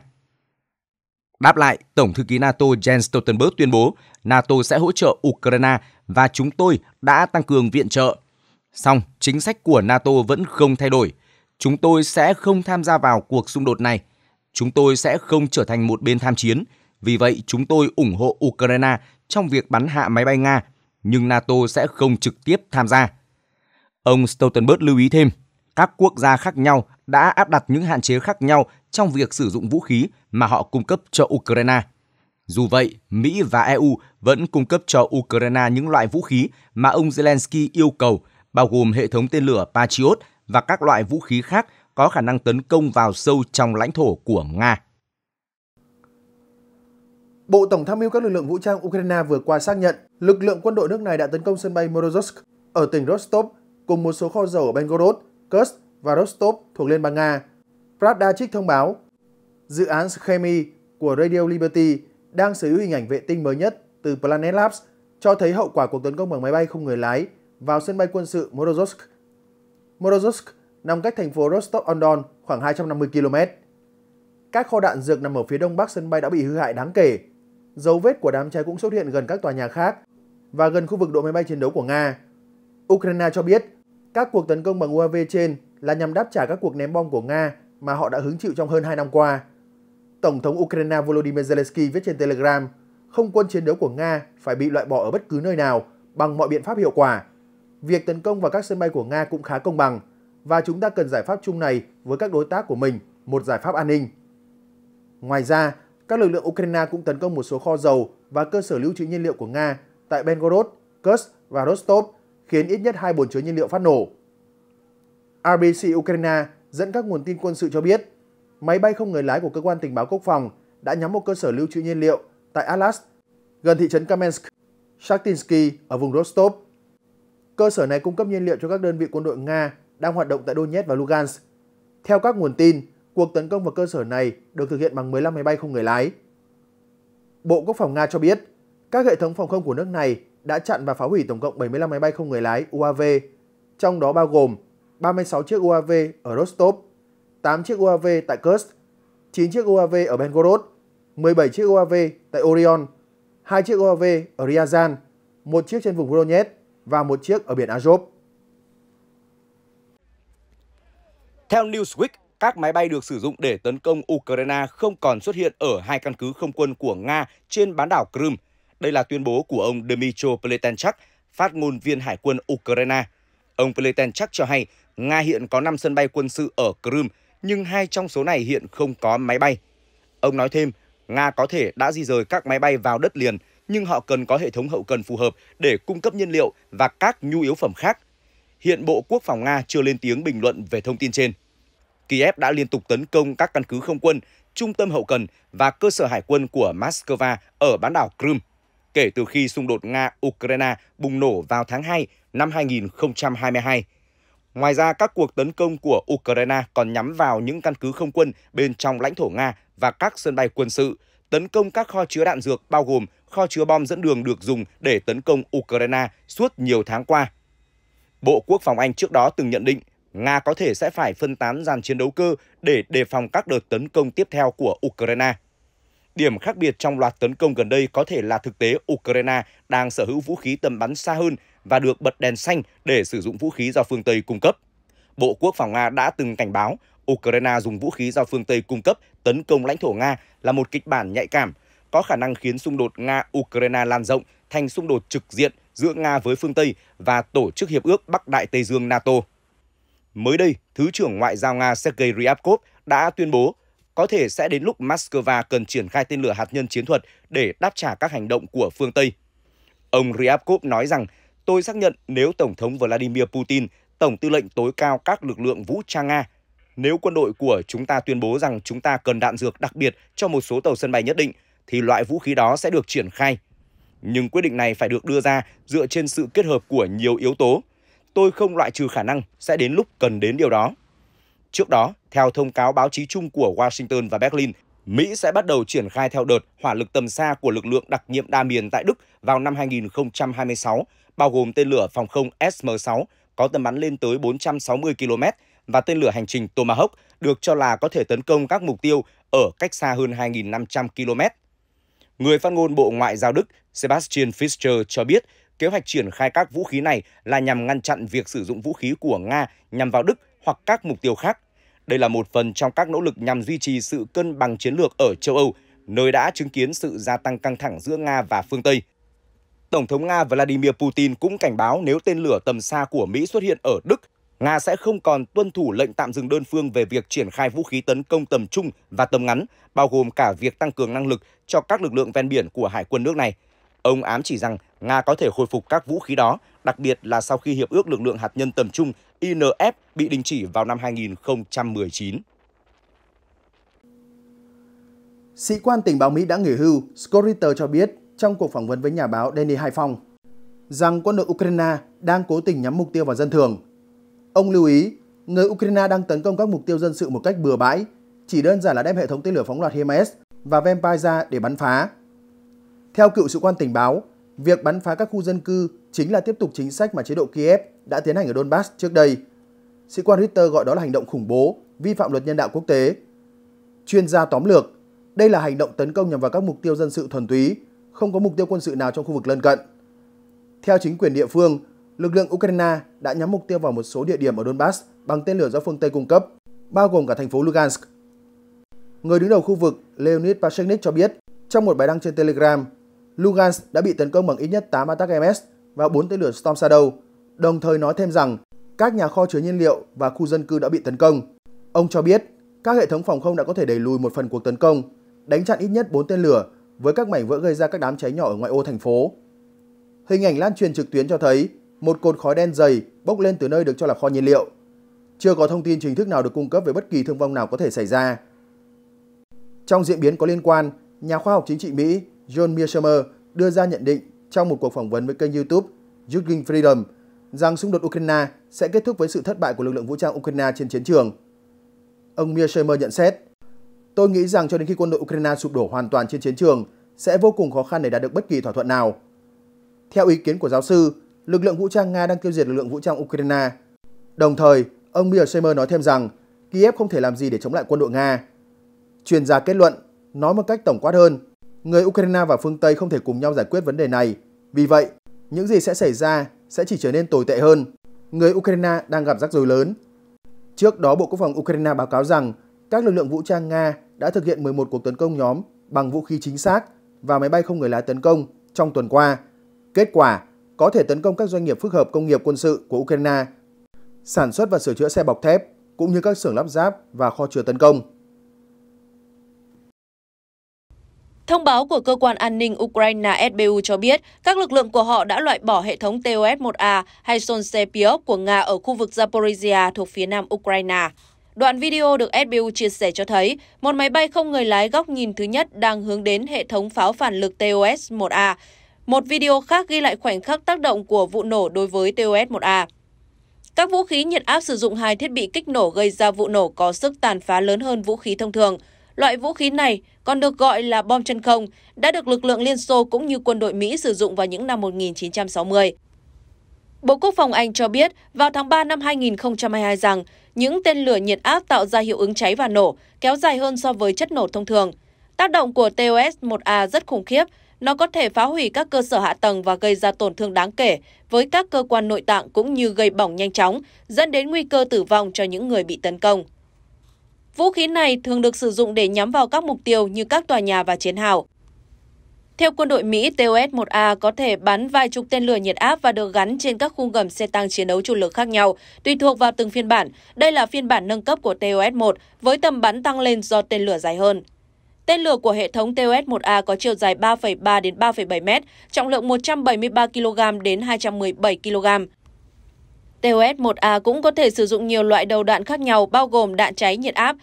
Đáp lại, Tổng thư ký NATO Jens Stoltenberg tuyên bố NATO sẽ hỗ trợ Ukraine và chúng tôi đã tăng cường viện trợ. Song, chính sách của NATO vẫn không thay đổi – Chúng tôi sẽ không tham gia vào cuộc xung đột này. Chúng tôi sẽ không trở thành một bên tham chiến. Vì vậy, chúng tôi ủng hộ Ukraine trong việc bắn hạ máy bay Nga, nhưng NATO sẽ không trực tiếp tham gia. Ông Stoltenberg lưu ý thêm, các quốc gia khác nhau đã áp đặt những hạn chế khác nhau trong việc sử dụng vũ khí mà họ cung cấp cho Ukraine. Dù vậy, Mỹ và EU vẫn cung cấp cho Ukraine những loại vũ khí mà ông Zelensky yêu cầu, bao gồm hệ thống tên lửa Patriot và các loại vũ khí khác có khả năng tấn công vào sâu trong lãnh thổ của Nga. Bộ Tổng tham mưu các lực lượng vũ trang Ukraine vừa qua xác nhận lực lượng quân đội nước này đã tấn công sân bay Morozovsk ở tỉnh Rostov cùng một số kho dầu ở Belgorod, Kursk và Rostov thuộc Liên bang Nga. Pravda trích thông báo, dự án Schemy của Radio Liberty đang sở hữu hình ảnh vệ tinh mới nhất từ Planet Labs cho thấy hậu quả cuộc tấn công bằng máy bay không người lái vào sân bay quân sự Morozovsk Morozovsk nằm cách thành phố Rostov-on-Don khoảng 250 km. Các kho đạn dược nằm ở phía đông bắc sân bay đã bị hư hại đáng kể. Dấu vết của đám cháy cũng xuất hiện gần các tòa nhà khác và gần khu vực đội máy bay chiến đấu của Nga. Ukraine cho biết các cuộc tấn công bằng UAV trên là nhằm đáp trả các cuộc ném bom của Nga mà họ đã hứng chịu trong hơn 2 năm qua. Tổng thống Ukraine Volodymyr Zelensky viết trên Telegram, không quân chiến đấu của Nga phải bị loại bỏ ở bất cứ nơi nào bằng mọi biện pháp hiệu quả – việc tấn công vào các sân bay của Nga cũng khá công bằng và chúng ta cần giải pháp chung này với các đối tác của mình, một giải pháp an ninh. Ngoài ra, các lực lượng Ukraine cũng tấn công một số kho dầu và cơ sở lưu trữ nhiên liệu của Nga tại Belgorod, Kursk và Rostov, khiến ít nhất hai bồn chứa nhiên liệu phát nổ. RBC Ukraine dẫn các nguồn tin quân sự cho biết, máy bay không người lái của cơ quan tình báo quốc phòng đã nhắm một cơ sở lưu trữ nhiên liệu tại Alas, gần thị trấn Kamensk, Shaktinsky ở vùng Rostov Cơ sở này cung cấp nhiên liệu cho các đơn vị quân đội Nga đang hoạt động tại Donetsk và Lugansk. Theo các nguồn tin, cuộc tấn công vào cơ sở này được thực hiện bằng 15 máy bay không người lái. Bộ Quốc phòng Nga cho biết, các hệ thống phòng không của nước này đã chặn và phá hủy tổng cộng 75 máy bay không người lái UAV, trong đó bao gồm 36 chiếc UAV ở Rostov, 8 chiếc UAV tại Kursk, 9 chiếc UAV ở Belgorod, 17 chiếc UAV tại Orion, 2 chiếc UAV ở Ryazan, 1 chiếc trên vùng Voronezh và một chiếc ở biển Azov. Theo Newsweek, các máy bay được sử dụng để tấn công Ukraine không còn xuất hiện ở hai căn cứ không quân của Nga trên bán đảo Crimea. Đây là tuyên bố của ông Dmytro Pletenchak, phát ngôn viên hải quân Ukraine. Ông Pletenchak cho hay Nga hiện có 5 sân bay quân sự ở Crimea, nhưng hai trong số này hiện không có máy bay. Ông nói thêm, Nga có thể đã di rời các máy bay vào đất liền – nhưng họ cần có hệ thống hậu cần phù hợp để cung cấp nhiên liệu và các nhu yếu phẩm khác. Hiện Bộ Quốc phòng Nga chưa lên tiếng bình luận về thông tin trên. Kiev đã liên tục tấn công các căn cứ không quân, trung tâm hậu cần và cơ sở hải quân của Moscow ở bán đảo Crimea kể từ khi xung đột Nga-Ukraine bùng nổ vào tháng 2 năm 2022. Ngoài ra, các cuộc tấn công của Ukraine còn nhắm vào những căn cứ không quân bên trong lãnh thổ Nga và các sân bay quân sự, tấn công các kho chứa đạn dược bao gồm kho chứa bom dẫn đường được dùng để tấn công Ukraine suốt nhiều tháng qua. Bộ Quốc phòng Anh trước đó từng nhận định Nga có thể sẽ phải phân tán dàn chiến đấu cơ để đề phòng các đợt tấn công tiếp theo của Ukraine. Điểm khác biệt trong loạt tấn công gần đây có thể là thực tế Ukraine đang sở hữu vũ khí tầm bắn xa hơn và được bật đèn xanh để sử dụng vũ khí do phương Tây cung cấp. Bộ Quốc phòng Nga đã từng cảnh báo Ukraine dùng vũ khí do phương Tây cung cấp tấn công lãnh thổ Nga là một kịch bản nhạy cảm, có khả năng khiến xung đột Nga-Ukraine lan rộng thành xung đột trực diện giữa Nga với phương Tây và Tổ chức Hiệp ước Bắc Đại Tây Dương NATO. Mới đây, Thứ trưởng Ngoại giao Nga Sergei Ryabkov đã tuyên bố có thể sẽ đến lúc Moscow cần triển khai tên lửa hạt nhân chiến thuật để đáp trả các hành động của phương Tây. Ông Ryabkov nói rằng, tôi xác nhận nếu Tổng thống Vladimir Putin, Tổng tư lệnh tối cao các lực lượng vũ trang Nga nếu quân đội của chúng ta tuyên bố rằng chúng ta cần đạn dược đặc biệt cho một số tàu sân bay nhất định, thì loại vũ khí đó sẽ được triển khai. Nhưng quyết định này phải được đưa ra dựa trên sự kết hợp của nhiều yếu tố. Tôi không loại trừ khả năng sẽ đến lúc cần đến điều đó. Trước đó, theo thông cáo báo chí chung của Washington và Berlin, Mỹ sẽ bắt đầu triển khai theo đợt hỏa lực tầm xa của lực lượng đặc nhiệm đa miền tại Đức vào năm 2026, bao gồm tên lửa phòng không SM-6 có tầm bắn lên tới 460 km và tên lửa hành trình Tomahawk được cho là có thể tấn công các mục tiêu ở cách xa hơn 2.500 km. Người phát ngôn Bộ Ngoại giao Đức Sebastian Fischer cho biết kế hoạch triển khai các vũ khí này là nhằm ngăn chặn việc sử dụng vũ khí của Nga nhằm vào Đức hoặc các mục tiêu khác. Đây là một phần trong các nỗ lực nhằm duy trì sự cân bằng chiến lược ở châu Âu, nơi đã chứng kiến sự gia tăng căng thẳng giữa Nga và phương Tây. Tổng thống Nga Vladimir Putin cũng cảnh báo nếu tên lửa tầm xa của Mỹ xuất hiện ở Đức Nga sẽ không còn tuân thủ lệnh tạm dừng đơn phương về việc triển khai vũ khí tấn công tầm trung và tầm ngắn, bao gồm cả việc tăng cường năng lực cho các lực lượng ven biển của hải quân nước này. Ông ám chỉ rằng Nga có thể khôi phục các vũ khí đó, đặc biệt là sau khi Hiệp ước Lực lượng Hạt nhân tầm trung INF bị đình chỉ vào năm 2019. Sĩ quan tình báo Mỹ đã nghỉ hưu Scoriter cho biết trong cuộc phỏng vấn với nhà báo Danny Hải Phong rằng quân đội Ukraine đang cố tình nhắm mục tiêu vào dân thường Ông lưu ý, người Ukraine đang tấn công các mục tiêu dân sự một cách bừa bãi, chỉ đơn giản là đem hệ thống tên lửa phóng loạt HIMARS và Vampire ra để bắn phá. Theo cựu sĩ quan tình báo, việc bắn phá các khu dân cư chính là tiếp tục chính sách mà chế độ Kiev đã tiến hành ở Donbass trước đây. Sĩ quan Ritter gọi đó là hành động khủng bố, vi phạm luật nhân đạo quốc tế. Chuyên gia tóm lược, đây là hành động tấn công nhằm vào các mục tiêu dân sự thuần túy, không có mục tiêu quân sự nào trong khu vực lân cận. Theo chính quyền địa phương, lực lượng Ukraine đã nhắm mục tiêu vào một số địa điểm ở Donbass bằng tên lửa do phương Tây cung cấp, bao gồm cả thành phố Lugansk. Người đứng đầu khu vực Leonid Pashenik cho biết trong một bài đăng trên Telegram, Lugansk đã bị tấn công bằng ít nhất 8 attack MS và 4 tên lửa Storm Shadow, đồng thời nói thêm rằng các nhà kho chứa nhiên liệu và khu dân cư đã bị tấn công. Ông cho biết các hệ thống phòng không đã có thể đẩy lùi một phần cuộc tấn công, đánh chặn ít nhất 4 tên lửa với các mảnh vỡ gây ra các đám cháy nhỏ ở ngoại ô thành phố. Hình ảnh lan truyền trực tuyến cho thấy một cột khói đen dày bốc lên từ nơi được cho là kho nhiên liệu. Chưa có thông tin chính thức nào được cung cấp về bất kỳ thương vong nào có thể xảy ra. Trong diễn biến có liên quan, nhà khoa học chính trị Mỹ John Mearsheimer đưa ra nhận định trong một cuộc phỏng vấn với kênh YouTube Judging Freedom rằng xung đột Ukraine sẽ kết thúc với sự thất bại của lực lượng vũ trang Ukraine trên chiến trường. Ông Mearsheimer nhận xét, Tôi nghĩ rằng cho đến khi quân đội Ukraine sụp đổ hoàn toàn trên chiến trường, sẽ vô cùng khó khăn để đạt được bất kỳ thỏa thuận nào. Theo ý kiến của giáo sư, lực lượng vũ trang Nga đang tiêu diệt lực lượng vũ trang Ukraine. Đồng thời, ông Mirshemer nói thêm rằng Kiev không thể làm gì để chống lại quân đội Nga. Chuyên gia kết luận, nói một cách tổng quát hơn, người Ukraine và phương Tây không thể cùng nhau giải quyết vấn đề này. Vì vậy, những gì sẽ xảy ra sẽ chỉ trở nên tồi tệ hơn. Người Ukraine đang gặp rắc rối lớn. Trước đó, Bộ Quốc phòng Ukraine báo cáo rằng các lực lượng vũ trang Nga đã thực hiện 11 cuộc tấn công nhóm bằng vũ khí chính xác và máy bay không người lái tấn công trong tuần qua. Kết quả có thể tấn công các doanh nghiệp phức hợp công nghiệp quân sự của Ukraine, sản xuất và sửa chữa xe bọc thép, cũng như các xưởng lắp ráp và kho chứa tấn công. Thông báo của cơ quan an ninh Ukraine SBU cho biết các lực lượng của họ đã loại bỏ hệ thống TOS-1A hay Sonsepiok của Nga ở khu vực Zaporizhia thuộc phía nam Ukraine. Đoạn video được SBU chia sẻ cho thấy một máy bay không người lái góc nhìn thứ nhất đang hướng đến hệ thống pháo phản lực TOS-1A. Một video khác ghi lại khoảnh khắc tác động của vụ nổ đối với TOS-1A. Các vũ khí nhiệt áp sử dụng hai thiết bị kích nổ gây ra vụ nổ có sức tàn phá lớn hơn vũ khí thông thường. Loại vũ khí này còn được gọi là bom chân không, đã được lực lượng Liên Xô cũng như quân đội Mỹ sử dụng vào những năm 1960. Bộ Quốc phòng Anh cho biết vào tháng 3 năm 2022 rằng những tên lửa nhiệt áp tạo ra hiệu ứng cháy và nổ kéo dài hơn so với chất nổ thông thường. Tác động của TOS-1A rất khủng khiếp nó có thể phá hủy các cơ sở hạ tầng và gây ra tổn thương đáng kể với các cơ quan nội tạng cũng như gây bỏng nhanh chóng, dẫn đến nguy cơ tử vong cho những người bị tấn công. Vũ khí này thường được sử dụng để nhắm vào các mục tiêu như các tòa nhà và chiến hào. Theo quân đội Mỹ, TOS-1A có thể bắn vài chục tên lửa nhiệt áp và được gắn trên các khung gầm xe tăng chiến đấu chủ lực khác nhau, tùy thuộc vào từng phiên bản. Đây là phiên bản nâng cấp của TOS-1 với tầm bắn tăng lên do tên lửa dài hơn. Tên lửa của hệ thống TOS-1A có chiều dài 3,3 đến 3,7 m, trọng lượng 173 kg đến 217 kg. TOS-1A cũng có thể sử dụng nhiều loại đầu đạn khác nhau bao gồm đạn cháy nhiệt áp,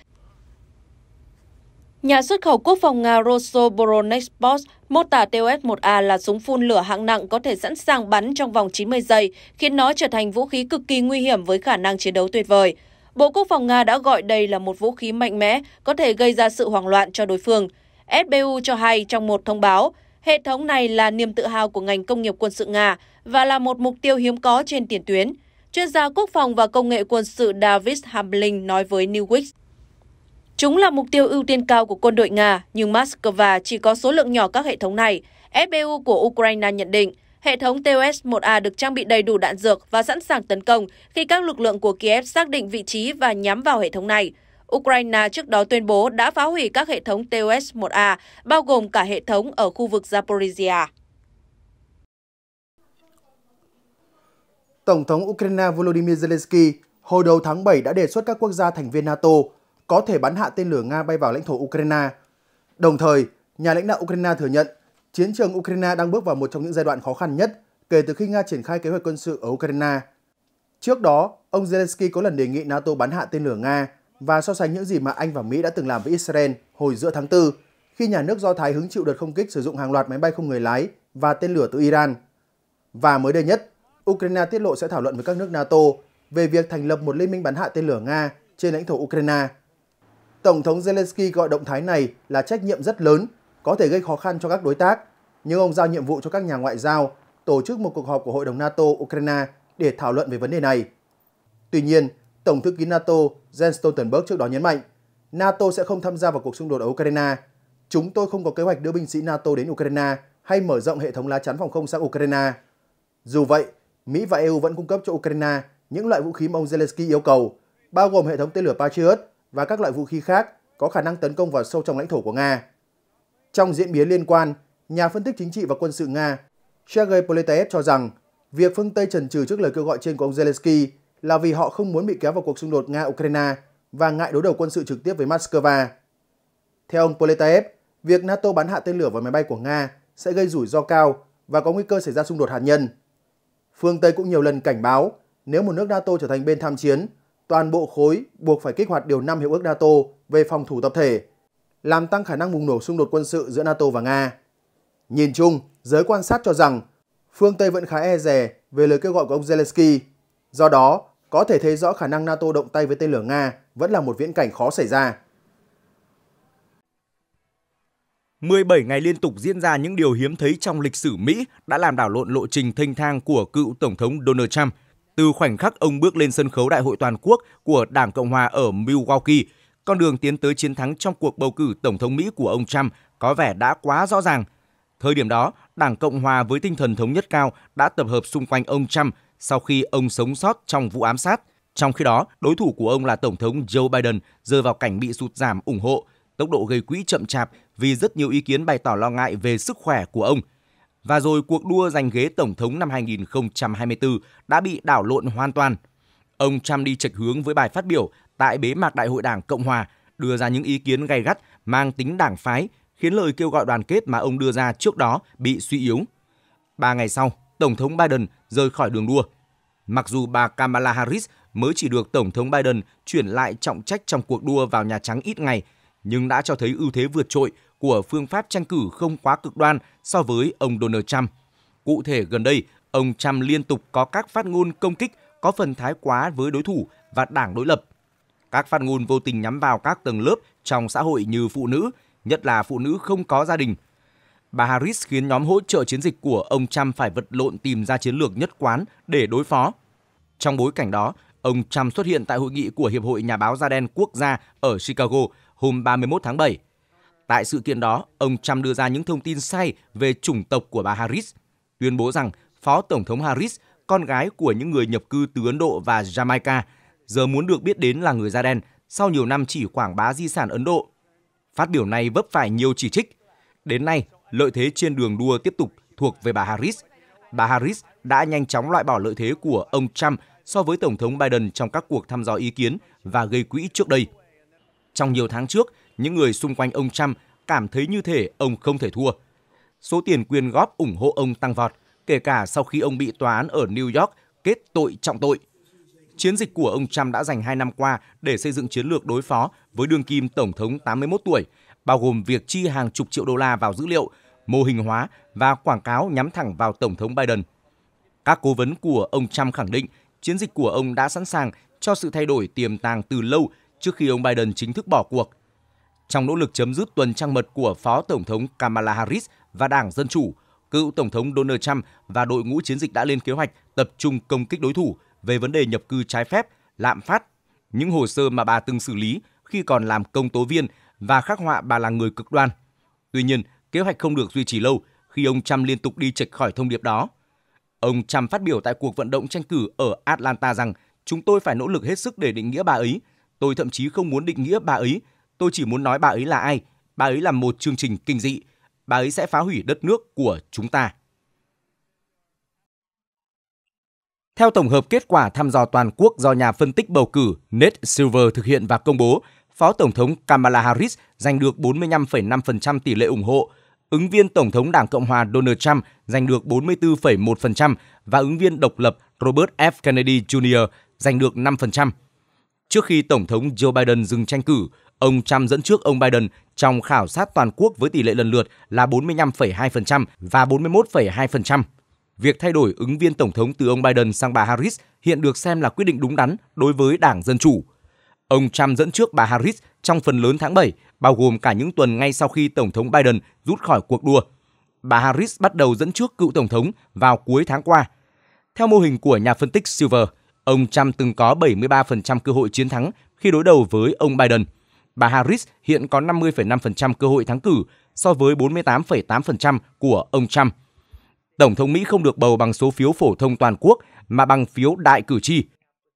Nhà xuất khẩu quốc phòng Nga Rosoboronexport mô tả TOS-1A là súng phun lửa hạng nặng có thể sẵn sàng bắn trong vòng 90 giây, khiến nó trở thành vũ khí cực kỳ nguy hiểm với khả năng chiến đấu tuyệt vời. Bộ Quốc phòng Nga đã gọi đây là một vũ khí mạnh mẽ có thể gây ra sự hoảng loạn cho đối phương. SBU cho hay trong một thông báo, hệ thống này là niềm tự hào của ngành công nghiệp quân sự Nga và là một mục tiêu hiếm có trên tiền tuyến. Chuyên gia quốc phòng và công nghệ quân sự David Hamblin nói với Newsweek. Chúng là mục tiêu ưu tiên cao của quân đội Nga, nhưng Moscow chỉ có số lượng nhỏ các hệ thống này, FBU của Ukraine nhận định. Hệ thống TOS-1A được trang bị đầy đủ đạn dược và sẵn sàng tấn công khi các lực lượng của Kiev xác định vị trí và nhắm vào hệ thống này. Ukraine trước đó tuyên bố đã phá hủy các hệ thống TOS-1A, bao gồm cả hệ thống ở khu vực Zaporizhia. Tổng thống Ukraine Volodymyr Zelensky hồi đầu tháng 7 đã đề xuất các quốc gia thành viên NATO có thể bắn hạ tên lửa Nga bay vào lãnh thổ Ukraine. Đồng thời, nhà lãnh đạo Ukraine thừa nhận Chiến trường Ukraine đang bước vào một trong những giai đoạn khó khăn nhất kể từ khi Nga triển khai kế hoạch quân sự ở Ukraine. Trước đó, ông Zelensky có lần đề nghị NATO bắn hạ tên lửa Nga và so sánh những gì mà Anh và Mỹ đã từng làm với Israel hồi giữa tháng 4 khi nhà nước Do Thái hứng chịu đợt không kích sử dụng hàng loạt máy bay không người lái và tên lửa từ Iran. Và mới đây nhất, Ukraine tiết lộ sẽ thảo luận với các nước NATO về việc thành lập một liên minh bắn hạ tên lửa Nga trên lãnh thổ Ukraine. Tổng thống Zelensky gọi động thái này là trách nhiệm rất lớn có thể gây khó khăn cho các đối tác, nhưng ông giao nhiệm vụ cho các nhà ngoại giao tổ chức một cuộc họp của Hội đồng NATO-Ukraine để thảo luận về vấn đề này. Tuy nhiên, Tổng thư ký NATO Jens Stoltenberg trước đó nhấn mạnh, NATO sẽ không tham gia vào cuộc xung đột ở Ukraine. Chúng tôi không có kế hoạch đưa binh sĩ NATO đến Ukraine hay mở rộng hệ thống lá chắn phòng không sang Ukraine. Dù vậy, Mỹ và EU vẫn cung cấp cho Ukraine những loại vũ khí mà ông Zelensky yêu cầu, bao gồm hệ thống tên lửa Patriot và các loại vũ khí khác có khả năng tấn công vào sâu trong lãnh thổ của Nga. Trong diễn biến liên quan, nhà phân tích chính trị và quân sự Nga Sergei Politev cho rằng việc phương Tây trần trừ trước lời kêu gọi trên của ông Zelensky là vì họ không muốn bị kéo vào cuộc xung đột Nga-Ukraine và ngại đối đầu quân sự trực tiếp với Moscow. Theo ông Politev, việc NATO bắn hạ tên lửa vào máy bay của Nga sẽ gây rủi ro cao và có nguy cơ xảy ra xung đột hạt nhân. Phương Tây cũng nhiều lần cảnh báo nếu một nước NATO trở thành bên tham chiến, toàn bộ khối buộc phải kích hoạt điều 5 Hiệp ước NATO về phòng thủ tập thể làm tăng khả năng bùng nổ xung đột quân sự giữa NATO và Nga. Nhìn chung, giới quan sát cho rằng phương Tây vẫn khá e dè về lời kêu gọi của ông Zelensky. Do đó, có thể thấy rõ khả năng NATO động tay với tên lửa Nga vẫn là một viễn cảnh khó xảy ra. 17 ngày liên tục diễn ra những điều hiếm thấy trong lịch sử Mỹ đã làm đảo lộn lộ trình thanh thang của cựu Tổng thống Donald Trump. Từ khoảnh khắc ông bước lên sân khấu đại hội toàn quốc của Đảng Cộng Hòa ở Milwaukee – con đường tiến tới chiến thắng trong cuộc bầu cử tổng thống Mỹ của ông Trump có vẻ đã quá rõ ràng. Thời điểm đó, Đảng Cộng hòa với tinh thần thống nhất cao đã tập hợp xung quanh ông Trump sau khi ông sống sót trong vụ ám sát. Trong khi đó, đối thủ của ông là Tổng thống Joe Biden rơi vào cảnh bị sụt giảm ủng hộ, tốc độ gây quỹ chậm chạp vì rất nhiều ý kiến bày tỏ lo ngại về sức khỏe của ông. Và rồi cuộc đua giành ghế Tổng thống năm 2024 đã bị đảo lộn hoàn toàn. Ông Trump đi chệch hướng với bài phát biểu tại bế mạc Đại hội Đảng Cộng hòa đưa ra những ý kiến gay gắt mang tính đảng phái, khiến lời kêu gọi đoàn kết mà ông đưa ra trước đó bị suy yếu. Ba ngày sau, Tổng thống Biden rời khỏi đường đua. Mặc dù bà Kamala Harris mới chỉ được Tổng thống Biden chuyển lại trọng trách trong cuộc đua vào Nhà Trắng ít ngày, nhưng đã cho thấy ưu thế vượt trội của phương pháp tranh cử không quá cực đoan so với ông Donald Trump. Cụ thể gần đây, ông Trump liên tục có các phát ngôn công kích có phần thái quá với đối thủ và đảng đối lập – các phát ngôn vô tình nhắm vào các tầng lớp trong xã hội như phụ nữ, nhất là phụ nữ không có gia đình. Bà Harris khiến nhóm hỗ trợ chiến dịch của ông Trump phải vật lộn tìm ra chiến lược nhất quán để đối phó. Trong bối cảnh đó, ông Trump xuất hiện tại hội nghị của Hiệp hội Nhà báo da đen quốc gia ở Chicago hôm 31 tháng 7. Tại sự kiện đó, ông Trump đưa ra những thông tin sai về chủng tộc của bà Harris, tuyên bố rằng Phó Tổng thống Harris, con gái của những người nhập cư từ Ấn Độ và Jamaica, giờ muốn được biết đến là người da đen sau nhiều năm chỉ quảng bá di sản Ấn Độ. Phát biểu này vấp phải nhiều chỉ trích. Đến nay, lợi thế trên đường đua tiếp tục thuộc về bà Harris. Bà Harris đã nhanh chóng loại bỏ lợi thế của ông Trump so với Tổng thống Biden trong các cuộc thăm dò ý kiến và gây quỹ trước đây. Trong nhiều tháng trước, những người xung quanh ông Trump cảm thấy như thể ông không thể thua. Số tiền quyên góp ủng hộ ông tăng vọt, kể cả sau khi ông bị tòa án ở New York kết tội trọng tội. Chiến dịch của ông Trump đã dành 2 năm qua để xây dựng chiến lược đối phó với đương kim Tổng thống 81 tuổi, bao gồm việc chi hàng chục triệu đô la vào dữ liệu, mô hình hóa và quảng cáo nhắm thẳng vào Tổng thống Biden. Các cố vấn của ông Trump khẳng định chiến dịch của ông đã sẵn sàng cho sự thay đổi tiềm tàng từ lâu trước khi ông Biden chính thức bỏ cuộc. Trong nỗ lực chấm dứt tuần trăng mật của Phó Tổng thống Kamala Harris và Đảng Dân Chủ, cựu Tổng thống Donald Trump và đội ngũ chiến dịch đã lên kế hoạch tập trung công kích đối thủ – về vấn đề nhập cư trái phép, lạm phát, những hồ sơ mà bà từng xử lý khi còn làm công tố viên và khắc họa bà là người cực đoan. Tuy nhiên, kế hoạch không được duy trì lâu khi ông Trump liên tục đi chệch khỏi thông điệp đó. Ông Trump phát biểu tại cuộc vận động tranh cử ở Atlanta rằng chúng tôi phải nỗ lực hết sức để định nghĩa bà ấy. Tôi thậm chí không muốn định nghĩa bà ấy. Tôi chỉ muốn nói bà ấy là ai. Bà ấy là một chương trình kinh dị. Bà ấy sẽ phá hủy đất nước của chúng ta. Theo tổng hợp kết quả thăm dò toàn quốc do nhà phân tích bầu cử Nate Silver thực hiện và công bố, Phó Tổng thống Kamala Harris giành được 45,5% tỷ lệ ủng hộ, ứng viên Tổng thống Đảng Cộng hòa Donald Trump giành được 44,1% và ứng viên độc lập Robert F. Kennedy Jr. giành được 5%. Trước khi Tổng thống Joe Biden dừng tranh cử, ông Trump dẫn trước ông Biden trong khảo sát toàn quốc với tỷ lệ lần lượt là 45,2% và 41,2% việc thay đổi ứng viên tổng thống từ ông Biden sang bà Harris hiện được xem là quyết định đúng đắn đối với Đảng Dân Chủ. Ông Trump dẫn trước bà Harris trong phần lớn tháng 7, bao gồm cả những tuần ngay sau khi Tổng thống Biden rút khỏi cuộc đua. Bà Harris bắt đầu dẫn trước cựu Tổng thống vào cuối tháng qua. Theo mô hình của nhà phân tích Silver, ông Trump từng có 73% cơ hội chiến thắng khi đối đầu với ông Biden. Bà Harris hiện có 50,5% cơ hội thắng cử so với 48,8% của ông Trump. Tổng thống Mỹ không được bầu bằng số phiếu phổ thông toàn quốc mà bằng phiếu đại cử tri.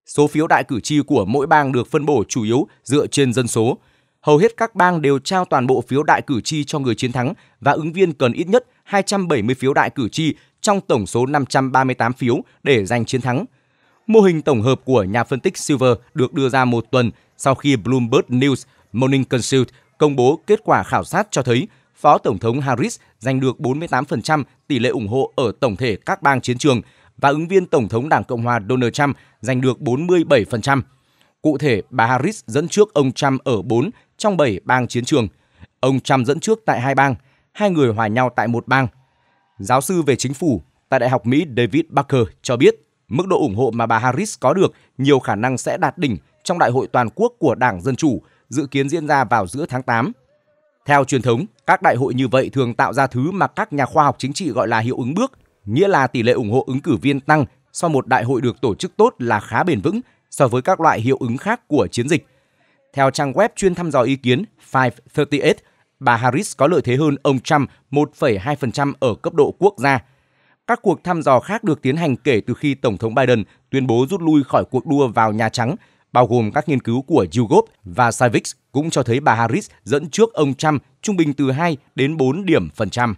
Số phiếu đại cử tri của mỗi bang được phân bổ chủ yếu dựa trên dân số. Hầu hết các bang đều trao toàn bộ phiếu đại cử tri cho người chiến thắng và ứng viên cần ít nhất 270 phiếu đại cử tri trong tổng số 538 phiếu để giành chiến thắng. Mô hình tổng hợp của nhà phân tích Silver được đưa ra một tuần sau khi Bloomberg News Morning Consult công bố kết quả khảo sát cho thấy Phó Tổng thống Harris giành được 48% tỷ lệ ủng hộ ở tổng thể các bang chiến trường và ứng viên Tổng thống Đảng Cộng hòa Donald Trump giành được 47%. Cụ thể, bà Harris dẫn trước ông Trump ở 4 trong 7 bang chiến trường. Ông Trump dẫn trước tại hai bang, hai người hòa nhau tại một bang. Giáo sư về chính phủ tại Đại học Mỹ David Barker cho biết, mức độ ủng hộ mà bà Harris có được nhiều khả năng sẽ đạt đỉnh trong đại hội toàn quốc của Đảng Dân Chủ dự kiến diễn ra vào giữa tháng 8. Theo truyền thống, các đại hội như vậy thường tạo ra thứ mà các nhà khoa học chính trị gọi là hiệu ứng bước, nghĩa là tỷ lệ ủng hộ ứng cử viên tăng sau một đại hội được tổ chức tốt là khá bền vững so với các loại hiệu ứng khác của chiến dịch. Theo trang web chuyên thăm dò ý kiến 538, bà Harris có lợi thế hơn ông Trump 1,2% ở cấp độ quốc gia. Các cuộc thăm dò khác được tiến hành kể từ khi Tổng thống Biden tuyên bố rút lui khỏi cuộc đua vào Nhà Trắng – bao gồm các nghiên cứu của YouGov và Civics cũng cho thấy bà Harris dẫn trước ông Trump trung bình từ 2 đến 4 điểm phần trăm.